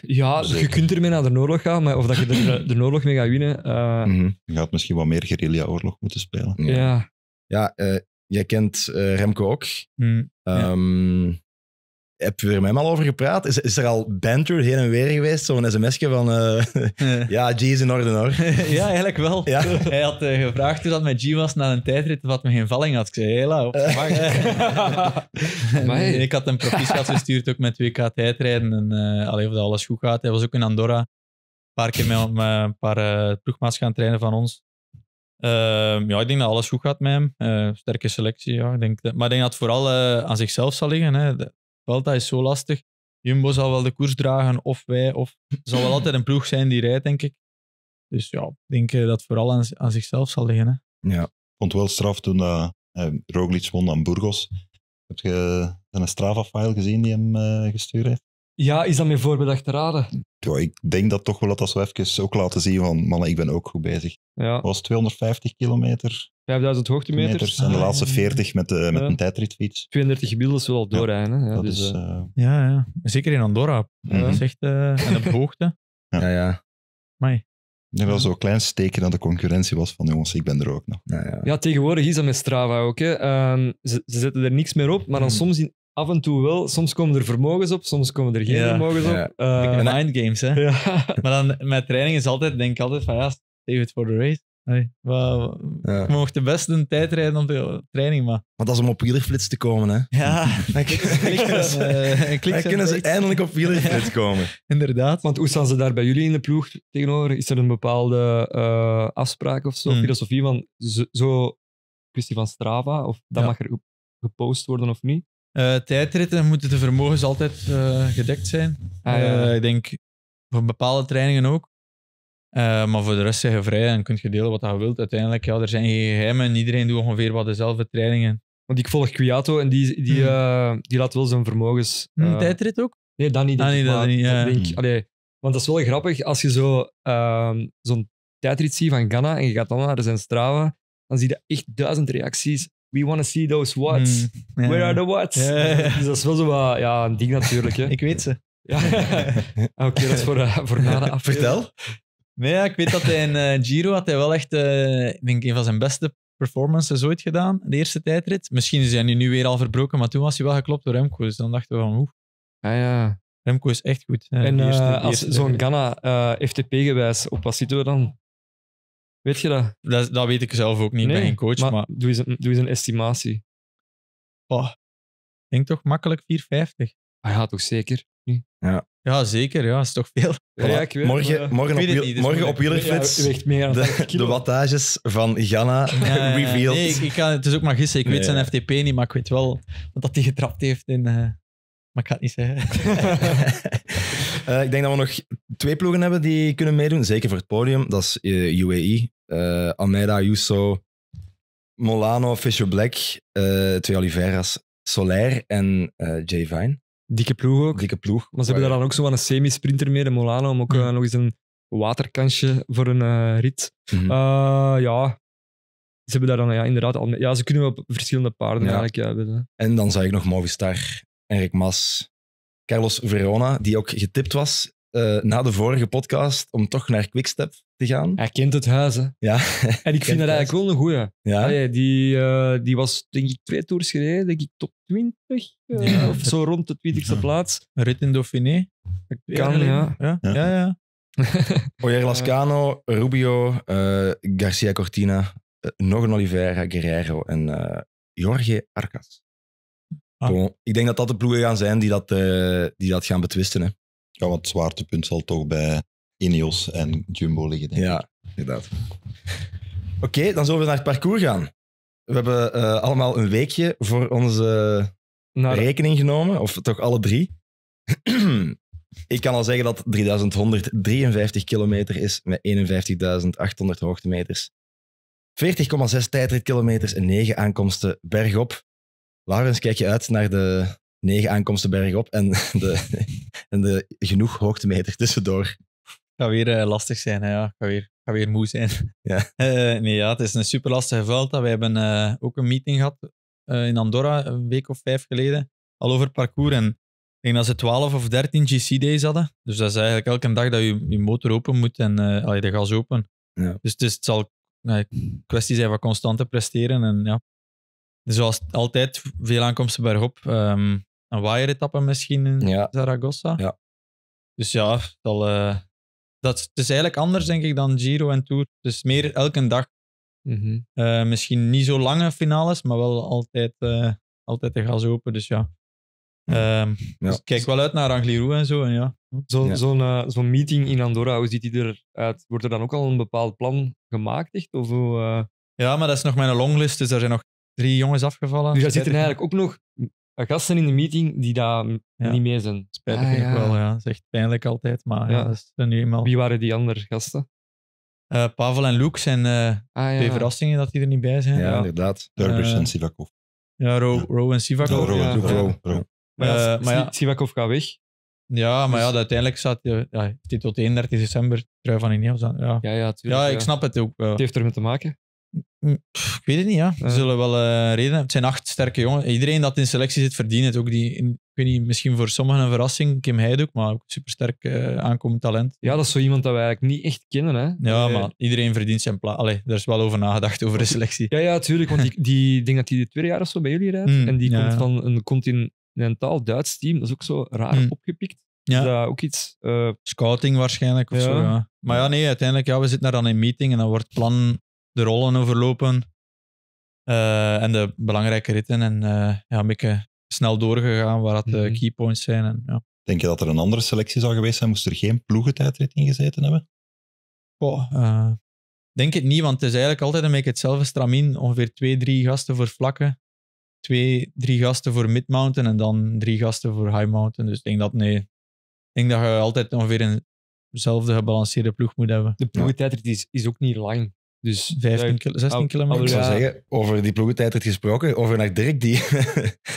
Ja, je kunt ermee naar de oorlog gaan, maar of dat je er eh, de oorlog mee gaat winnen... Mhm. Je gaat misschien wat meer guerrilla-oorlog moeten spelen. Ja. Ja, jij kent Remco ook. Mm. Ehm, heb je er met hem al over gepraat? Is, is er al banter heen en weer geweest? Zo'n sms'je van, eh, <laughs> ja, G is in orde hoor. <laughs> ja, eigenlijk wel. Hij had eh, gevraagd toen dat met G was na een tijdrit wat me geen valling had. Ik zei, hela, op <laughs> maar Ik had een proficiat gestuurd ook met WK tijdrijden. En eh, alleen of dat alles goed gaat. Hij was ook in Andorra een paar keer met, een paar ploegmaats gaan trainen van ons. Ehm, ja, ik denk dat alles goed gaat met hem. sterke selectie, ja. Ik denk dat, maar ik denk dat het vooral aan zichzelf zal liggen. Hè. Wel, dat is zo lastig. Jumbo zal wel de koers dragen, of wij, of zal wel <laughs> altijd een ploeg zijn die rijdt, denk ik. Dus ja, ik denk eh, dat het vooral aan, aan zichzelf zal liggen. Hè. Ja, ik vond wel straf toen uh, Roglic won aan Burgos. Heb je een Strava-file gezien die hem gestuurd heeft? Ja, is dat voorbedacht te raden? Ja, ik denk dat toch wel dat, dat we even ook laten zien van, mannen, ik ben ook goed bezig. Ja. Dat was 250 kilometer. 5000 hoogtemeters. En de ah, laatste 40 met, de, met een tijdritfiets. 32 gebieden is wel doorrijden. Ja, dus, eh, eh, ja, ja, zeker in Andorra. Mhm. Dat is echt... Eh, en op hoogte. Ja, ja. Mai. Dat was zo'n klein steken dat de concurrentie was van jongens, ik ben er ook nog. Ja, ja. ja tegenwoordig is dat met Strava ook. Hè. Ehm, ze, ze, zetten er niks meer op, maar dan mhm. soms in, af en toe wel. Soms komen er vermogens op, soms komen er geen vermogens ja. op. Uh, games, hè. Ja. maar dan, met training is altijd, denk ik altijd van ja, save it for the race. We wow. ja. de beste een tijd rijden op de training, maar... Maar dat is om op wielerflits te komen, hè? Ja. <laughs> Dan, kunnen ze, <laughs> eh, kunnen ze eindelijk op wielerflits <laughs> komen. Inderdaad. Want hoe staan ze daar bij jullie in de ploeg tegenover? Is er een bepaalde eh, afspraak of zo, hmm. filosofie van zo, kwestie van Strava, of dat mag er gepost worden of niet? Eh, tijdritten moeten de vermogens altijd eh, gedekt zijn. Ah, eh, ik denk voor bepaalde trainingen ook. maar voor de rest zijn je vrij en kun je delen wat je wilt. Uiteindelijk, ja, er zijn geen geheimen en iedereen doet ongeveer wat dezelfde trainingen. Want ik volg Quiato en die, die, hmm. die laat wel zijn vermogens. Hm, tijdrit ook? Nee, dat niet. ah, nee, Ja. Hm. want dat is wel grappig als je zo, ehm, zo'n tijdrit ziet van Ghana en je gaat dan naar zijn Strava, dan zie je echt duizend reacties we want to see those whats. Mm, yeah. Where are the whats? <laughs> Dus dat is wel zo'n ja, ding natuurlijk. Hè. <laughs> ik weet ze. Ja. <laughs> Ah, oké, dat is voor, uh, voor na de Vertel. Nee, ja, ik weet dat hij in eh, Giro had hij wel echt, uh, eh, denk ik, een van zijn beste performances ooit gedaan, de eerste tijdrit. Misschien is hij nu, nu weer al verbroken, maar toen was hij wel geklopt door Remco. Dus dan dachten we van, oeh. Ah ja. Remco is echt goed. en als zo'n Ghana FTP-gewijs, op wat zitten we dan? Weet je dat? dat? weet ik zelf ook niet bij een coach. Maar, Doe, eens een, doe een estimatie. Oh, ik denk toch makkelijk 450. Ah ja, toch zeker? Ja. ja, zeker. Ja, is toch veel. <laughs> Ja, ik weet, morgen, morgen, op, niet, de, wattages van Ghana revealed. Nee, ik, kan, het is ook maar gissen. Ik weet zijn FTP niet, maar ik weet wel dat hij getrapt heeft in... Eh, maar ik ga het niet zeggen. <laughs> Eh, ik denk dat we nog twee ploegen hebben die kunnen meedoen. Zeker voor het podium. Dat is uh, eh, UAE uh, Almeida, Yusso, Molano, Fisher Black, uh, twee Oliveira's, Soler en uh, Jay Vine. Dikke ploeg ook. Dikke ploeg. Maar ze hebben daar dan ook zo'n een semi-sprinter mee, de Molano, om ook mm. nog eens een waterkansje voor een rit. Mhm. ja, ze hebben daar dan ja, inderdaad al Ja, ze kunnen op verschillende paarden eigenlijk. Ja, en dan zag ik nog Movistar, Erik Mas, Carlos Verona, die ook getipt was eh, na de vorige podcast om toch naar Quickstep te gaan. Hij kent het huis, hè? Ja. En ik <laughs> vind dat eigenlijk wel een goeie. Ja. die, eh, die was, denk ik, twee tours gereden, denk ik, top 20 eh, of zo rond de 20ste plaats. Rit in Dauphiné. Kan, ja. ja. ja. <laughs> Oyer Lascano, Rubio, Garcia Cortina, nog een Oliveira, Guerrero en Jorge Arcas. Ah. ik denk dat dat de ploegen gaan zijn die dat, die dat gaan betwisten. Hè. Ja, want het zwaartepunt zal toch bij Ineos en Jumbo liggen, denk ik. Ja, inderdaad. Oké, dan zullen we naar het parcours gaan. We hebben eh, allemaal een weekje voor onze naar... rekening genomen, of toch alle drie. <clears throat> ik kan al zeggen dat 3153 kilometer is met 51.800 hoogtemeters. 40,6 tijdritkilometers en 9 aankomsten bergop. Laurens, kijk je uit naar de negen aankomsten bergop en <laughs> de, en de genoeg hoogtemeter tussendoor. gaat weer eh, lastig zijn, hè, ja. gaat weer, gaat weer moe zijn. Ja. <laughs> Eh, nee, ja, het is een super lastige veld. We hebben eh, ook een meeting gehad in Andorra een week of vijf geleden, al over parcours. En ik denk dat ze 12 of 13 GC-days hadden. Dus dat is eigenlijk elke dag dat je je motor open moet en je de gas open. Ja. Dus het, het zal een kwestie zijn van constant te presteren. En, ja. Dus zoals altijd, veel aankomsten bergop. Ehm, een etappe misschien in Zaragoza. Ja. Dus ja, dat, eh, dat, het is eigenlijk anders, denk ik, dan Giro en Tour. Dus meer elke dag. Mhm. Eh, misschien niet zo lange finales, maar wel altijd, uh, altijd de gas open. Dus ja. Um, kijk wel uit naar Angliru en zo. En ja. Zo'n zo meeting in Andorra, hoe ziet die eruit? Wordt er dan ook al een bepaald plan gemaakt? Echt? Of, uh... Ja, maar dat is nog mijn longlist, dus daar zijn nog drie jongens afgevallen. Dus daar zitten eigenlijk ook nog gasten in de meeting die daar niet mee zijn. Spijtig ah, wel, ja. Dat is echt pijnlijk altijd, maar ja. dat is nu eenmaal... Wie waren die andere gasten? Eh, Pavel en Luke zijn uh, twee verrassingen dat die er niet bij zijn. Ja, inderdaad. Durbers eh, en Sivakov. Ja, Row Ro en Sivakov. Maar, ja, Sivakov gaat weg. Ja, maar ja, dus- uiteindelijk staat hij ja, tot 31 december trui van Ineos aan. Ja, ja, ja, ja ik snap het ook Het heeft ermee te maken. Ik weet het niet, ja. zullen wel uh, eh, reden Het zijn acht sterke jongens. Iedereen dat in selectie zit, verdient het ook. Die, ik weet niet, misschien voor sommigen een verrassing. Kim Heiduk, maar ook supersterk eh, aankomend talent. Ja, dat is zo iemand dat we eigenlijk niet echt kennen. Hè? Ja, maar iedereen verdient zijn plaats. Allee, daar is wel over nagedacht, over de selectie. Ja, ja, tuurlijk. Want die, die denk dat hij de tweede jaar of zo bij jullie rijdt. Hmm, en die komt van een continentaal Duits team. Dat is ook zo raar hmm. opgepikt. Ja. Is dat ook iets... Eh, Scouting waarschijnlijk of ja. zo, ja. Maar ja, nee, uiteindelijk, ja, we zitten daar dan in meeting en dan wordt plan de rollen overlopen eh, en de belangrijke ritten. En uh, ja, een beetje snel doorgegaan waar dat de mm -hmm. keypoints zijn. En, ja. Denk je dat er een andere selectie zou geweest zijn, moest er geen ploegentijdrit in gezeten hebben? Oh, denk het niet, want het is eigenlijk altijd een beetje hetzelfde stramien. Ongeveer twee, drie gasten voor vlakken, twee, drie gasten voor mid-mountain en dan drie gasten voor high-mountain. Dus ik denk dat nee. Ik denk dat je altijd ongeveer eenzelfde gebalanceerde ploeg moet hebben. De ploegentijdrit is, is ook niet lang. Dus 15, 16 al, kilometer. Ik zou zeggen, over die gesproken, over naar Dirk, die <laughs>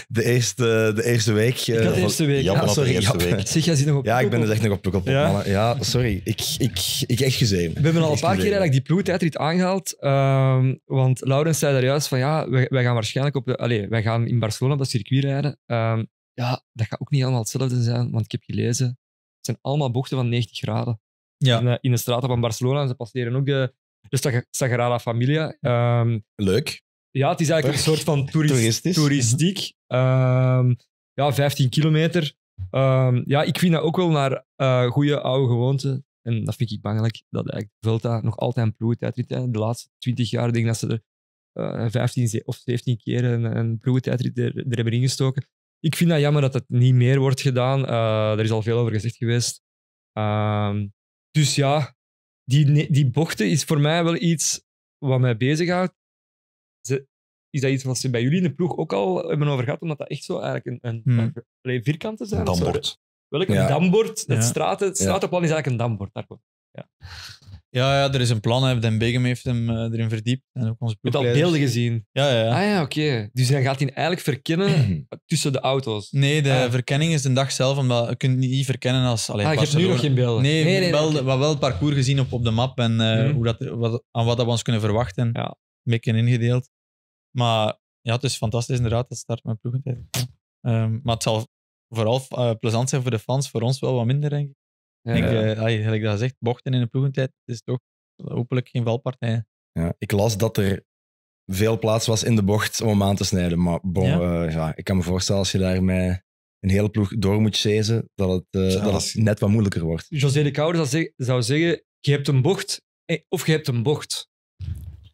de eerste, de eerste week... Eh, de eerste week. Ja, ah, sorry. Eerste jij nog op Ja, ik ben dus er echt nog op op ja. Ja, sorry. Ik, ik, ik echt gezien. We hebben al een paar keer eigenlijk die ploegentijdrit aangehaald, ehm, want Laurens zei daar juist van, ja, wij, gaan waarschijnlijk op wij gaan in Barcelona op dat circuit rijden. Ehm, ja, dat gaat ook niet allemaal hetzelfde zijn, want ik heb gelezen, het zijn allemaal bochten van 90 graden. Ja. In, de, straten van Barcelona, en ze passeren ook de de dus Sagrada Familia. Um, Leuk. Ja, het is eigenlijk een soort van toerist, toeristiek. Ehm, ja, 15 kilometer. Ehm, ja, ik vind dat ook wel naar uh, goede oude gewoonten. En dat vind ik bangelijk dat eigenlijk Velta nog altijd een ploegentijdrit. De laatste 20 jaar denk ik dat ze er uh, eh, 15 of 17 keer een, een ploegentijdrit er, hebben ingestoken. Ik vind dat jammer dat dat niet meer wordt gedaan. Eh, er is al veel over gezegd geweest. dus ja, die, die bochten is voor mij wel iets wat mij bezighoudt. is dat iets wat ze bij jullie in de ploeg ook al hebben over gehad? Omdat dat echt zo eigenlijk een, een, hmm. zijn? Een dambord. Welk? Een dambord. Het, straat, het stratenplan is eigenlijk een dambord. Daarvoor. Ja. Ja, ja, er is een plan. Hè. Den Begum heeft hem eh, erin verdiept. En ook onze Je hebt al beelden gezien. Ja, ja. Ah ja, oké. Dus dan gaat hij eigenlijk verkennen <clears throat> tussen de auto's. Nee, de ah, verkenning is de dag zelf, omdat je kunt niet verkennen als alleen maar. Ah, je hebt nu nog geen beelden. Nee, we hebben wel, het parcours gezien op, op de map en eh, mhm. hoe dat, wat, aan wat dat we ons kunnen verwachten. Ja. beetje ingedeeld. Maar ja, het is fantastisch inderdaad, dat start met ploegentijd. Ehm, maar het zal vooral eh, plezant zijn voor de fans, voor ons wel wat minder, denk ik. Ik, uh, ik je dat gezegd, bochten in de ploegentijd is toch hopelijk geen valpartij. Ja, ik las dat er veel plaats was in de bocht om hem aan te snijden. Maar eh, ja. ik kan me voorstellen als je daarmee een hele ploeg door moet chasen, dat het, eh, dat net wat moeilijker wordt. José de Koude zou, zeggen, je hebt een bocht eh, of je hebt een bocht.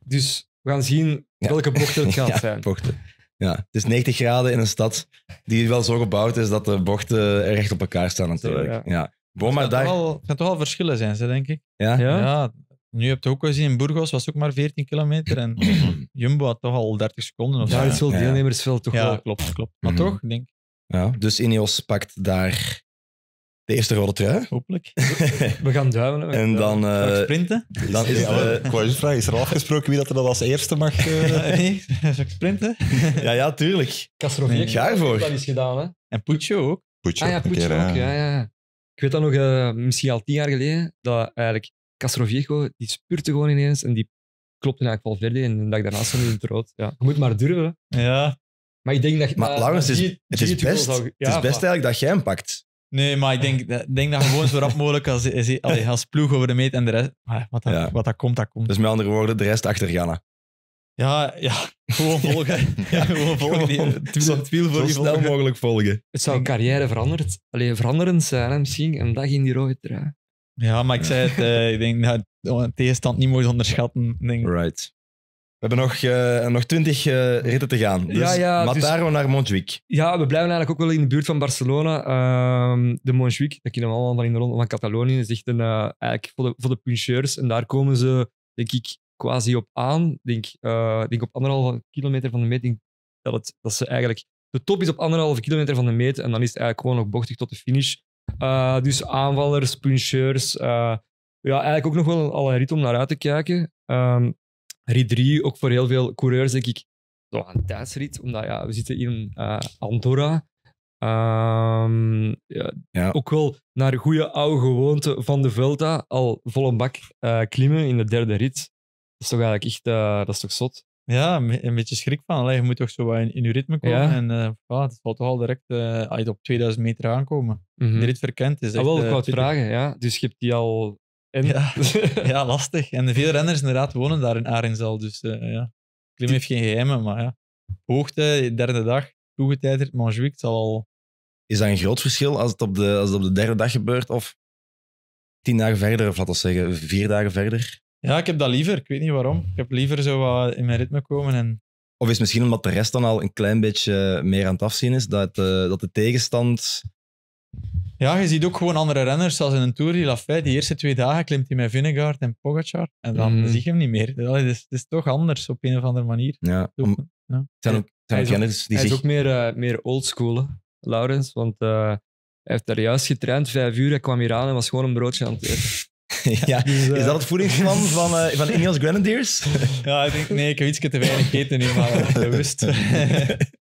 Dus we gaan zien welke bocht het <laughs> gaat zijn. Bochten. Ja, het is 90 graden in een stad die wel zo gebouwd is dat de bochten recht op elkaar staan natuurlijk. Ja. Het gaan toch al verschillen zijn, ze, denk ik. Ja? Ja. nu heb je ook gezien, in Burgos was ook maar 14 kilometer en <clears throat> Jumbo had toch al 30 seconden of zo. Ja, het veel toch wel. klopt, klopt. Maar mhm. toch, denk Ja, dus Ineos pakt daar de eerste rode trui. Hopelijk. We gaan duimen. en dan... Uh, sprinten? Dan is, eh, is er al afgesproken wie dat er dan als eerste mag... Uh... <laughs> nee, sprinten? ja, ja, tuurlijk. Castrovier. Ga ervoor. Dat is gedaan, hè. En Puccio ook. Puccio. Ah ja, Puccio ook, ja, ja ik weet dat nog, eh, misschien al tien jaar geleden, dat eigenlijk Castro die spurte gewoon ineens en die klopte eigenlijk wel verder. En dat ik daarnaast stond in rood. Ja. Je moet maar durven. Ja. Maar ik denk dat... Maar, eh, het, is, het is best, het is best eigenlijk dat jij hem pakt. Nee, maar ik denk, denk dat gewoon zo rap mogelijk als, als, ploeg over de meet en de rest. Maar ah, wat, dat, wat dat komt, dat komt. Dus met andere woorden, de rest achter Jana. Ja, ja, gewoon <laughs> volgen. ja, gewoon volgen. het wiel, voor zo snel mogelijk volgen. Het zou carrière veranderd, alleen veranderend zijn, misschien een dag in die rode trui. Ja, maar ik zei het, eh, ik denk dat nou, tegenstand niet mooi onderschatten. Denk. Right. We hebben nog, eh, nog twintig eh, ritten te gaan. Dus ja, ja, Mataro dus- naar Montjuïc. Ja, we blijven eigenlijk ook wel in de buurt van Barcelona. Ehm, de Montjuïc, dat kennen we allemaal van in de ronde van Catalonië, is echt een, eigenlijk voor de, voor de puncheurs. En daar komen ze, denk ik, quasi op aan. Denk, eh, denk op anderhalve kilometer van de meet. dat, het, dat ze eigenlijk. De top is op anderhalve kilometer van de meet. En dan is het eigenlijk gewoon nog bochtig tot de finish. Eh, dus aanvallers, puncheurs. Eh, ja, eigenlijk ook nog wel al een rit om naar uit te kijken. Um, rit 3, ook voor heel veel coureurs, denk ik. Zo een tijdsrit, omdat ja, we zitten in Andorra. Ehm, ja, Ook wel naar goede oude gewoonte van de Velta. Al volle bak klimmen in de derde rit. Dat is toch eigenlijk echt, eh, dat is toch zot? Ja, een beetje schrik van. je moet toch zo wat in, in je ritme komen. En uh, het valt toch al direct uh, op 2000 meter aankomen. Mm -hmm. De rit verkend is. Ah, echt, ah, wel, ik wou vragen. Ja. Dus je hebt die al. <laughs> Ja. lastig. En veel renners inderdaad wonen daar in Arendsel. Dus ja, Klim heeft geen geheimen, maar ja. Hoogte, derde dag, toegetijderd, Montjuïc zal al... Is dat een groot verschil als het op de, als het op de derde dag gebeurt? Of tien dagen verder, of laten we zeggen vier dagen verder? Ja, ik heb dat liever. Ik weet niet waarom. Ik heb liever zo wat in mijn ritme komen. En... Of is het misschien omdat de rest dan al een klein beetje meer aan het afzien is, dat, eh, dat de tegenstand... Ja, je ziet ook gewoon andere renners, zoals in een Tour, die Lafay, die eerste twee dagen klimt hij met Vinegaard en Pogacar, en dan mhm. zie je hem niet meer. Dat is, het is toch anders, op een of andere manier. Ja. Zijn ook, zijn ook die hij is ook meer, uh, meer oldschool, Laurens, want eh, hij heeft daar juist getraind, vijf uur, hij kwam hier aan en was gewoon een broodje aan het eten. <laughs> ja. Dus, is dat eh, het voedingsplan <laughs> van, uh, van Ineos Grenadiers? <laughs> ja, ik denk, nee, ik heb iets te weinig gegeten nu, maar bewust.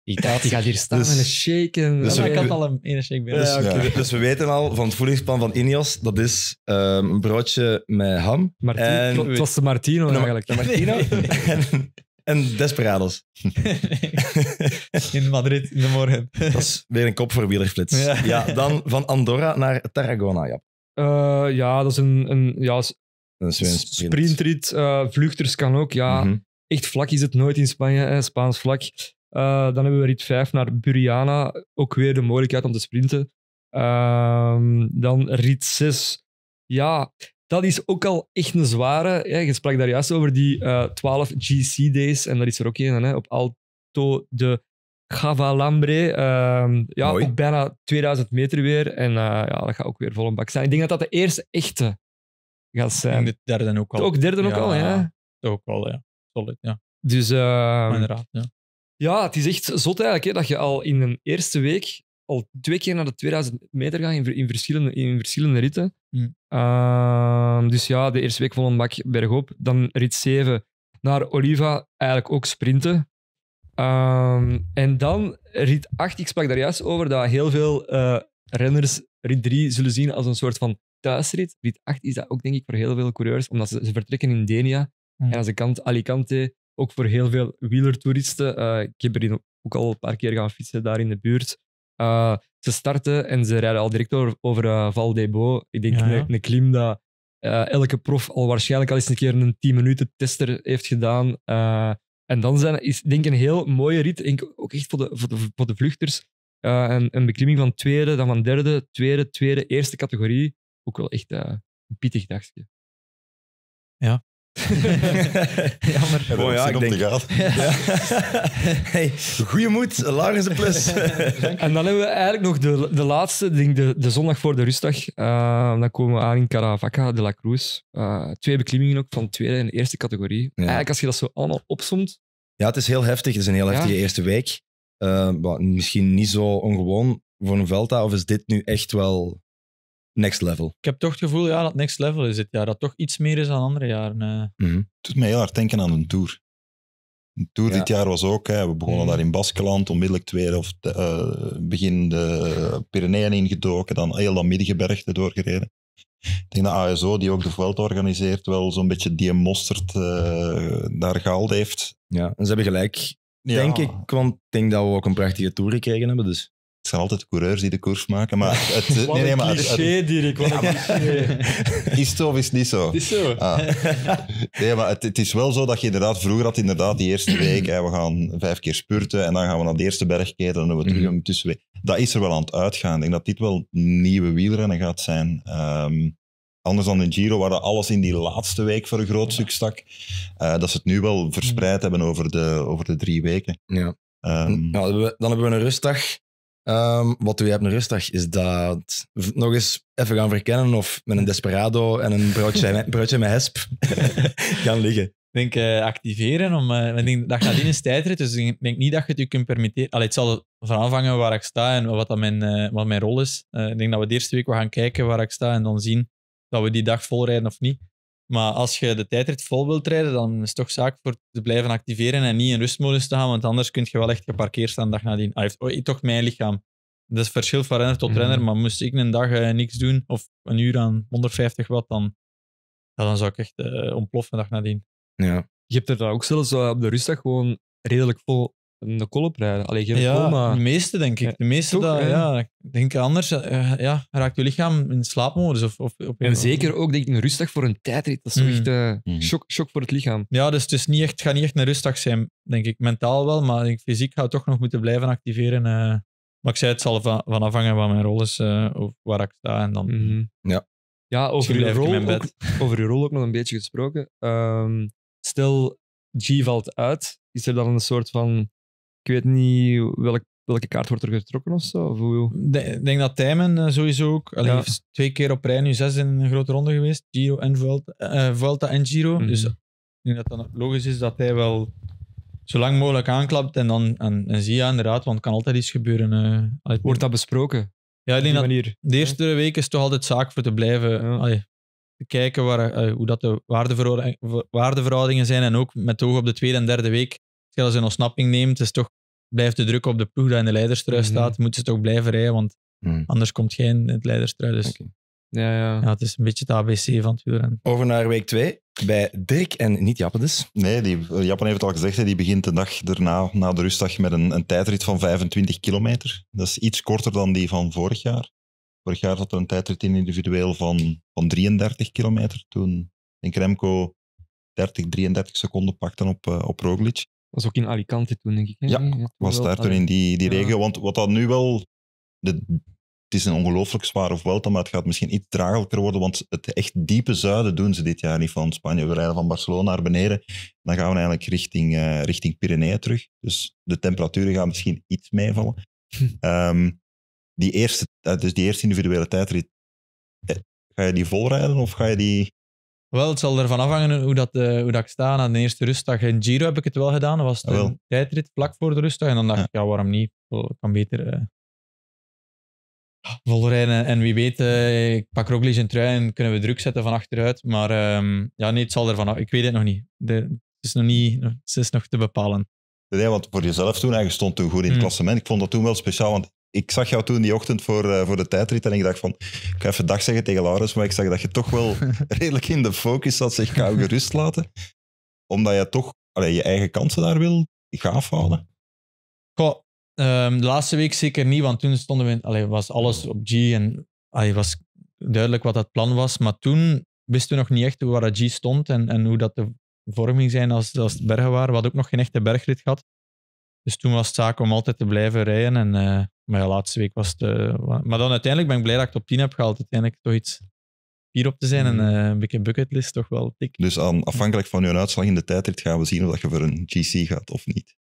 Itati gaat hier staan dus, een shake. dus ik had al een, een shake bij. Dus, ja, dus we weten al van het voedingsplan van Ineos, dat is ehm, een broodje met ham. Martino, de Martino namelijk. eigenlijk. Martino en, Desperados. in Madrid in de morgen. dat is weer een kop voor wielerflits. Ja. ja. dan van Andorra naar Tarragona, ja. Eh, ja, dat is een, een, ja, een sprintrit. Eh, vluchters kan ook. Ja, mhm. echt vlak is het nooit in Spanje, Spaans vlak. Eh, dan hebben we rit 5 naar Buriana. Ook weer de mogelijkheid om te sprinten. Ehm, dan rit 6. Ja, dat is ook al echt een zware. Je sprak daar juist over die 12 GC days. En dat is er ook één hè, op Alto de Gavalambre. Uh, ehm, ja, ook bijna 2000 meter weer. En eh, ja, dat gaat ook weer vol een bak zijn. Ik denk dat dat de eerste echte gaat zijn. En de derde ook al. Ook derde ook al, ja. Ook al, ja. Solid, ja. Dus... Ehm, inderdaad, ja. Ja, het is echt zot eigenlijk, hè, dat je al in een eerste week al twee keer naar de 2000 meter gaat, in, verschillende, in verschillende ritten. Hm. Ehm, dus ja, de eerste week vol een bak bergop. Dan rit 7 naar Oliva, eigenlijk ook sprinten. Ehm, en dan rit 8, ik sprak daar juist over dat heel veel eh, renners rit 3 zullen zien als een soort van thuisrit. Rit 8 is dat ook denk ik voor heel veel coureurs, omdat ze, ze vertrekken in Denia. Mm. En als de kant Alicante ook voor heel veel wielertoeristen. Eh, ik heb er ook al een paar keer gaan fietsen daar in de buurt. Eh, ze starten en ze rijden al direct over, Val d'Ebo. Ik denk een, klim dat elke prof al waarschijnlijk al eens een keer een 10 minuten tester heeft gedaan. En dan zijn, is denk ik een heel mooie rit, denk ook echt voor de, voor de, voor de vluchters, uh, een, een beklimming van tweede, dan van derde, tweede, tweede, eerste categorie. Ook wel echt uh, een pittig dagje. Ja, <laughs> Jammer. Ja, oh, ja, ik denk... <laughs> ja. hey, goeie moed, Lars plus. <laughs> en dan hebben we eigenlijk nog de, de laatste, ding, de, de zondag voor de rustdag. Eh, dan komen we aan in Caravaca de la Cruz. Eh, twee beklimmingen ook van tweede en eerste categorie. Eigenlijk als je dat zo allemaal opzomt. Ja, het is heel heftig. Het is een heel heftige eerste week. Eh, misschien niet zo ongewoon voor een Velta. Of is dit nu echt wel next level. Ik heb toch het gevoel ja, dat next level is dit jaar. Dat toch iets meer is dan andere jaren. Eh. Mhm. Het doet mij heel hard denken aan een Tour. Een Tour dit jaar was ook, hè, we begonnen mhm. daar in Baskeland, onmiddellijk tweede of eh, begin de Pyreneeën ingedoken, dan heel dat middengebergte doorgereden. Ik denk dat ASO, die ook de veld organiseert, wel zo'n beetje die mosterd eh, daar gehaald heeft. Ja, en ze hebben gelijk, denk ik. Want ik denk dat we ook een prachtige tour gekregen hebben. Dus het zijn altijd coureurs die de koers maken, maar... <laughs> Het, eh, nee, nee, maar het, Dirk, wat een <laughs> Is het of is het niet zo? Het is zo. Ah. Nee, maar het, is wel zo dat je inderdaad... Vroeger had inderdaad die eerste <clears throat> week, hè, we gaan vijf keer spurten en dan gaan we naar de eerste bergketen en dan we terug mm Dat is er wel aan het uitgaan. Ik denk dat dit wel nieuwe wielrennen gaat zijn. Ehm, anders dan in Giro, waar alles in die laatste week voor een groot stuk stak. Eh, dat ze het nu wel verspreid mhm. hebben over de, over de drie weken. Ja. nou, dan hebben we een rustdag Ehm, wat we hebben rustig, Is dat nog eens even gaan verkennen of met een Desperado en een broodje, <laughs> broodje met hesp <laughs> gaan liggen? Ik denk eh, activeren. Om, uh, ik denk, dag nadien tijdrit, dus ik denk niet dat je het je kunt permitteren. Allee, het zal van waar ik sta en wat, dat mijn, eh, wat mijn rol is. ik denk dat we de eerste week we gaan kijken waar ik sta en dan zien dat we die dag volrijden of niet. Maar als je de tijdrit vol wilt rijden, dan is het toch zaak voor te blijven activeren en niet in rustmodus te gaan, want anders kun je wel echt geparkeerd staan de dag nadien. Ah, hij heeft, oh, toch mijn lichaam. Dat is verschil van renner tot mm renner, maar moest ik een dag eh, niks doen of een uur aan 150 watt, dan, ja, dan zou ik echt eh, ontploffen de dag nadien. Ja. Je hebt er dan ook zelfs eh, op de rustdag gewoon redelijk vol de kol oprijden. alleen geen ja, de meeste denk ik. De meeste dat, ja, denk anders eh, ja, raakt je lichaam in slaapmodus. Of, of, op, en zeker ook denk ik een rustdag voor een tijdrit. Dat is mm. echt uh, shock, shock voor het lichaam. Ja, dus het, niet echt, gaat niet echt een rustdag zijn, denk ik. Mentaal wel, maar denk, fysiek gaat toch nog moeten blijven activeren. Eh. Maar ik zei, het zal van, van afhangen van mijn rol is, of waar ik sta. En dan... Mhm. ja. ja, over je, rol ook, <laughs> over je rol ook nog een beetje gesproken. Ehm, stel, G valt uit. Is er dan een soort van ik weet niet welk, welke kaart wordt er getrokken of zo. Ik denk dat Tijmen eh, sowieso ook. Hij heeft twee keer op rij, nu zes in een grote ronde geweest. Giro en Vuelta, eh, Vuelta en Giro. Mhm. Dus ik denk dat het logisch is dat hij wel zo lang mogelijk aanklapt. En dan en, en zie je inderdaad, want kan altijd iets gebeuren. Eh. wordt dat besproken? Ja, ik denk manier. de eerste week is toch altijd zaak voor te blijven te kijken waar, hoe dat de waardeverhoudingen, waardeverhoudingen zijn. En ook met oog op de tweede en derde week je als een ontsnapping neemt, is toch, blijft de druk op de ploeg dat in de leiderstrui mhm. staat. Mm Moeten ze toch blijven rijden, want mhm. anders komt geen in het leiderstrui. Dus ja, ja. ja, het is een beetje het ABC van het wielrennen. Over naar week 2 bij Dirk en niet Japan dus. Nee, die, Japan heeft het al gezegd, die begint de dag daarna, na de rustdag, met een, een tijdrit van 25 kilometer. Dat is iets korter dan die van vorig jaar. Vorig jaar zat er een tijdrit individueel van, van 33 kilometer. Toen in Kremko 30, 33 seconden pakte op, uh, op Roglic was ook in Alicante toen, denk ik. Hè? Ja, was wel. daar toen in die, die regio. Want wat dat nu wel... De, het is een ongelooflijk zware Vuelta, maar het gaat misschien iets tragelijker worden, want het echt diepe zuiden doen ze dit jaar niet van Spanje. We rijden van Barcelona naar beneden, dan gaan we eigenlijk richting, uh, richting Pyreneeën terug. Dus de temperaturen gaan misschien iets meevallen. Hm. Ehm, die eerste, eh, dus die eerste individuele tijdrit, eh, ga je die volrijden of ga je die wel, het zal ervan afhangen hoe, dat, eh, hoe dat ik sta. Na de eerste rustdag in Giro heb ik het wel gedaan. Dat was de ah, tijdrit vlak voor de rustdag. En dan dacht ik, ja, waarom niet? Ik kan beter uh, eh, vol rijden. En wie weet, uh, ik pak Roglic een trui en kunnen we druk zetten van achteruit. Maar um, ja, nee, het zal ervan af. Ik weet het nog niet. De, het, is nog niet het is nog te bepalen. Nee, want voor jezelf toen, eigenlijk stond toen goed in het hmm. klassement. Ik vond dat toen wel speciaal, want ik zag jou toen die ochtend voor, eh, voor de tijdrit en ik dacht van, ik ga even dag zeggen tegen Laurens, maar ik zag dat je toch wel <laughs> redelijk in de focus zat. Zeg, ga gerust laten. Omdat je toch allee, je eigen kansen daar wil gaaf houden. Ehm, de laatste week zeker niet, want toen stonden we, in, was alles op G en allee, was duidelijk wat dat plan was. Maar toen wisten we nog niet echt waar dat G stond en, en hoe dat de vorming zijn als, als het bergen waren. We hadden ook nog geen echte bergrit gehad. Dus toen was het zaak om altijd te blijven rijden en... Eh, maar ja, laatste week was het... maar dan uiteindelijk ben ik blij dat ik op 10 heb gehaald. Uiteindelijk toch iets hier op te zijn en hmm. eh, een beetje bucketlist toch wel dik. Dus aan, afhankelijk van je uitslag in de tijdrit gaan we zien of dat je voor een GC gaat of niet.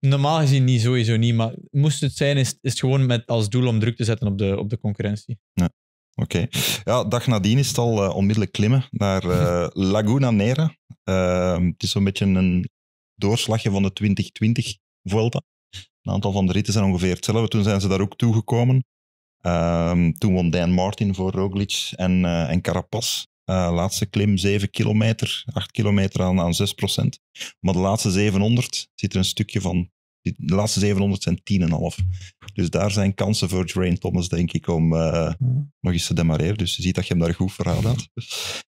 Normaal gezien niet, sowieso niet. Maar moest het zijn, is, is het gewoon met als doel om druk te zetten op de, op de concurrentie. Ja. Oké. Ja, dag nadien is het al eh, onmiddellijk klimmen naar eh, <laughs> Laguna Nera. Ehm, het is zo'n beetje een doorslagje van de 2020 Vuelta. Een aantal van de ritten zijn ongeveer hetzelfde. Toen zijn ze daar ook toegekomen. Um, toen won Dan Martin voor Roglic en, uh, en Carapaz. Uh, laatste klim 7 kilometer, 8 kilometer aan, aan 6 procent. Maar de laatste 700 zit er een stukje van. De laatste 700 zijn 10,5. Dus daar zijn kansen voor Drain Thomas, denk ik, om eh, nog eens te demareren. Dus je ziet dat je hem daar goed verhaal had.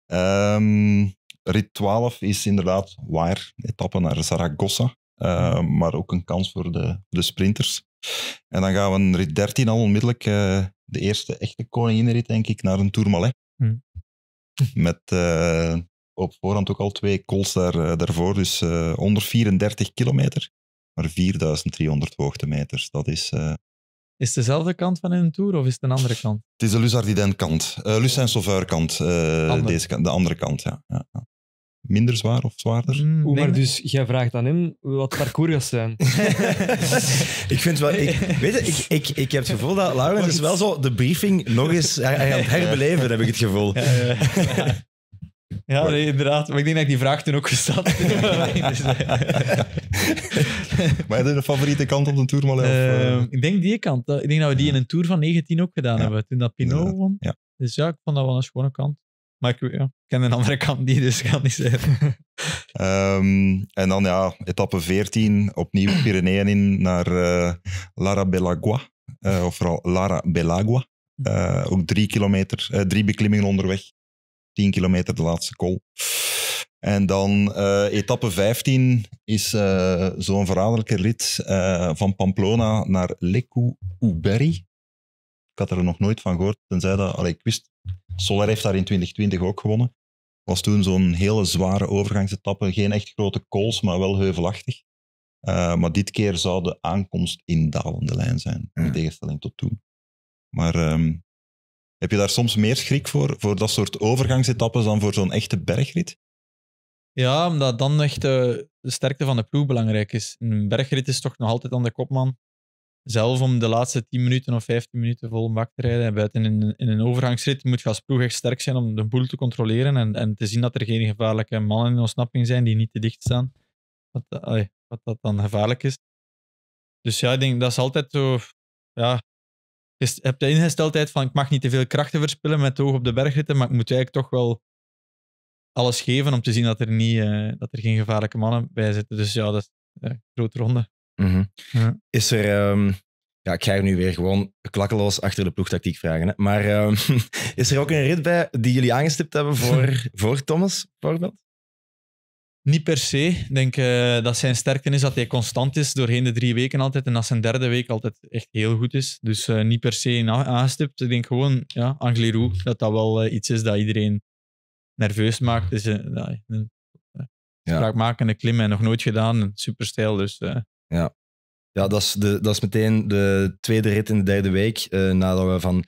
Ehm, rit 12 is inderdaad waar. Etappe naar Zaragoza. Eh, mm. maar ook een kans voor de, de sprinters. En dan gaan we in rit 13 al onmiddellijk eh, de eerste echte koninginrit, denk ik, naar een Tourmalet. Mm. <laughs> Met eh, op voorhand ook al twee calls daar, daarvoor, dus 134 kilometer, maar 4300 hoogtemeters. Dat is... is het dezelfde kant van een tour of is het een andere kant? Het is de Luzardiden kant. Uh, Lucin-Sauveur kant. deze De andere kant, ja, ja minder zwaar of zwaarder. Mm, maar dus jij vraagt aan hem wat parcours zijn. <laughs> ik vind wel... Ik, weet je, ik, ik, ik heb het gevoel dat Laurens is wel zo de briefing nog eens aan het herbeleven, heb ik het gevoel. Ja, inderdaad. Maar ik denk dat ik die vraag toen ook gesteld heb. <laughs> maar heb je een favoriete kant op de Tour, Malé? Ehm, eh? ik denk die kant. Ik denk dat we die in een Tour van 19 ook gedaan hebben, toen dat Pinot won. Dus ja, ik vond dat wel een schone kant. Maar ik ja, ken een andere kant die dus kan niet zeggen. <laughs> Ehm, en dan ja, etappe 14, opnieuw <clears throat> Pyreneeën in naar eh, Lara Belagua. Eh, of vooral Lara Belagua. Mm. Eh, ook drie kilometer, drie beklimmingen onderweg. 10 kilometer de laatste col. En dan etappe 15 is zo'n verraderlijke rit van Pamplona naar Lecu Uberi. Ik had er nog nooit van gehoord, tenzij dat... Allee, ik wist Solar heeft daar in 2020 ook gewonnen. Was toen zo'n hele zware overgangsetappe. Geen echt grote calls, maar wel heuvelachtig. Eh, maar dit keer zou de aankomst in dalende lijn zijn, in tegenstelling tot toen. Maar ehm, heb je daar soms meer schrik voor, voor dat soort overgangsetappes dan voor zo'n echte bergrit? Ja, omdat dan echt eh, de sterkte van de ploeg belangrijk is. Een bergrit is toch nog altijd aan de kopman zelf om de laatste 10 minuten of 15 minuten vol bak te rijden. En buiten in, een overgangsrit moet je als ploeg echt sterk zijn om de boel te controleren en, en te zien dat er geen gevaarlijke mannen in ontsnapping zijn die niet te dicht staan. Wat, eh, wat dat dan gevaarlijk is. Dus ja, ik denk dat is altijd zo. Ja, je hebt de ingesteldheid van ik mag niet te veel krachten verspillen met oog op de bergritten, maar ik moet eigenlijk toch wel alles geven om te zien dat er, niet, eh, dat er geen gevaarlijke mannen bij zitten. Dus ja, dat is een eh, grote ronde. Mhm. ja. Is er, ehm, ja, ik ga je nu weer gewoon klakkeloos achter de ploegtactiek vragen. Hè. Maar ehm, <laughs> is er ook een rit bij die jullie aangestipt hebben voor, <laughs> voor Thomas, bijvoorbeeld? Niet per se. Ik denk eh, dat zijn sterkte is dat hij constant is doorheen de drie weken altijd. En dat zijn derde week altijd echt heel goed is. Dus eh, niet per se aangestipt. Ik denk gewoon, ja, Angliru, dat dat wel eh, iets is dat iedereen nerveus maakt. Is dus, een, een spraakmakende klim en nog nooit gedaan. Superstijl, dus... Ja, ja dat, is de, dat is meteen de tweede rit in de derde week eh, nadat we van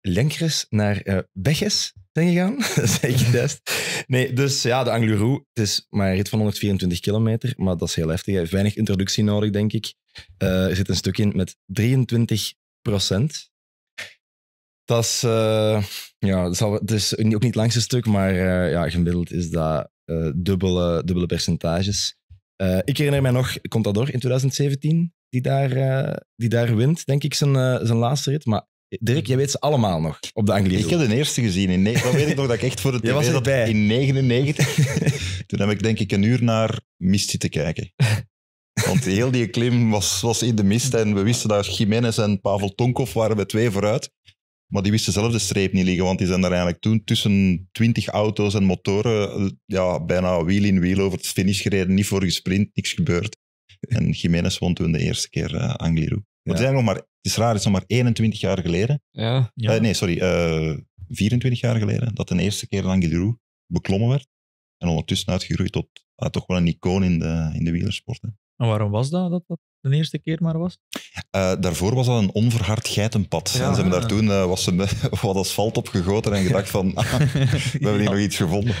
Lenkres naar uh, Beches zijn gegaan. zei ik best. Nee, dus ja, de Angliru, het is maar een rit van 124 kilometer, maar dat is heel heftig. Hij heeft weinig introductie nodig, denk ik. Eh, er zit een stuk in met 23 procent. Dat is, ja, dat zal, het is ook niet het langste stuk, maar ja, gemiddeld is dat dubbele, dubbele percentages. Eh, ik herinner mij nog Contador in 2017, die daar, eh, die daar wint, denk ik, zijn, eh, zijn laatste rit. Maar Dirk, jij weet ze allemaal nog op de Anglia. Ik heb de eerste gezien. In dat <laughs> weet ik nog dat ik echt voor de tv zat in 99. <laughs> Toen heb ik denk ik een uur naar mist te kijken. Want heel die klim was, was in de mist en we wisten dat Jiménez en Pavel Tonkov waren we twee vooruit. Maar die wisten zelf de streep niet liggen, want die zijn daar eigenlijk toen tussen 20 auto's en motoren ja, bijna wiel in wiel over het finish gereden. Niet voor gesprint, niks gebeurd. En Jiménez won toen de eerste keer uh, Angliru. Het, is nog maar, het is raar, het is nog maar 21 jaar geleden. Ja. Eh, nee, sorry, 24 eh, jaar geleden dat de eerste keer Angliru beklommen werd. En ondertussen uitgegroeid tot ah, toch wel een icoon in de, in de wielersport. Hè. En waarom was dat, dat? de eerste keer maar was? Eh, daarvoor was dat een onverhard geitenpad. En ze hebben daar toen eh, was ze <laughs> wat asfalt opgegoten en gedacht van, ah, <laughs> we hebben hier nog iets gevonden.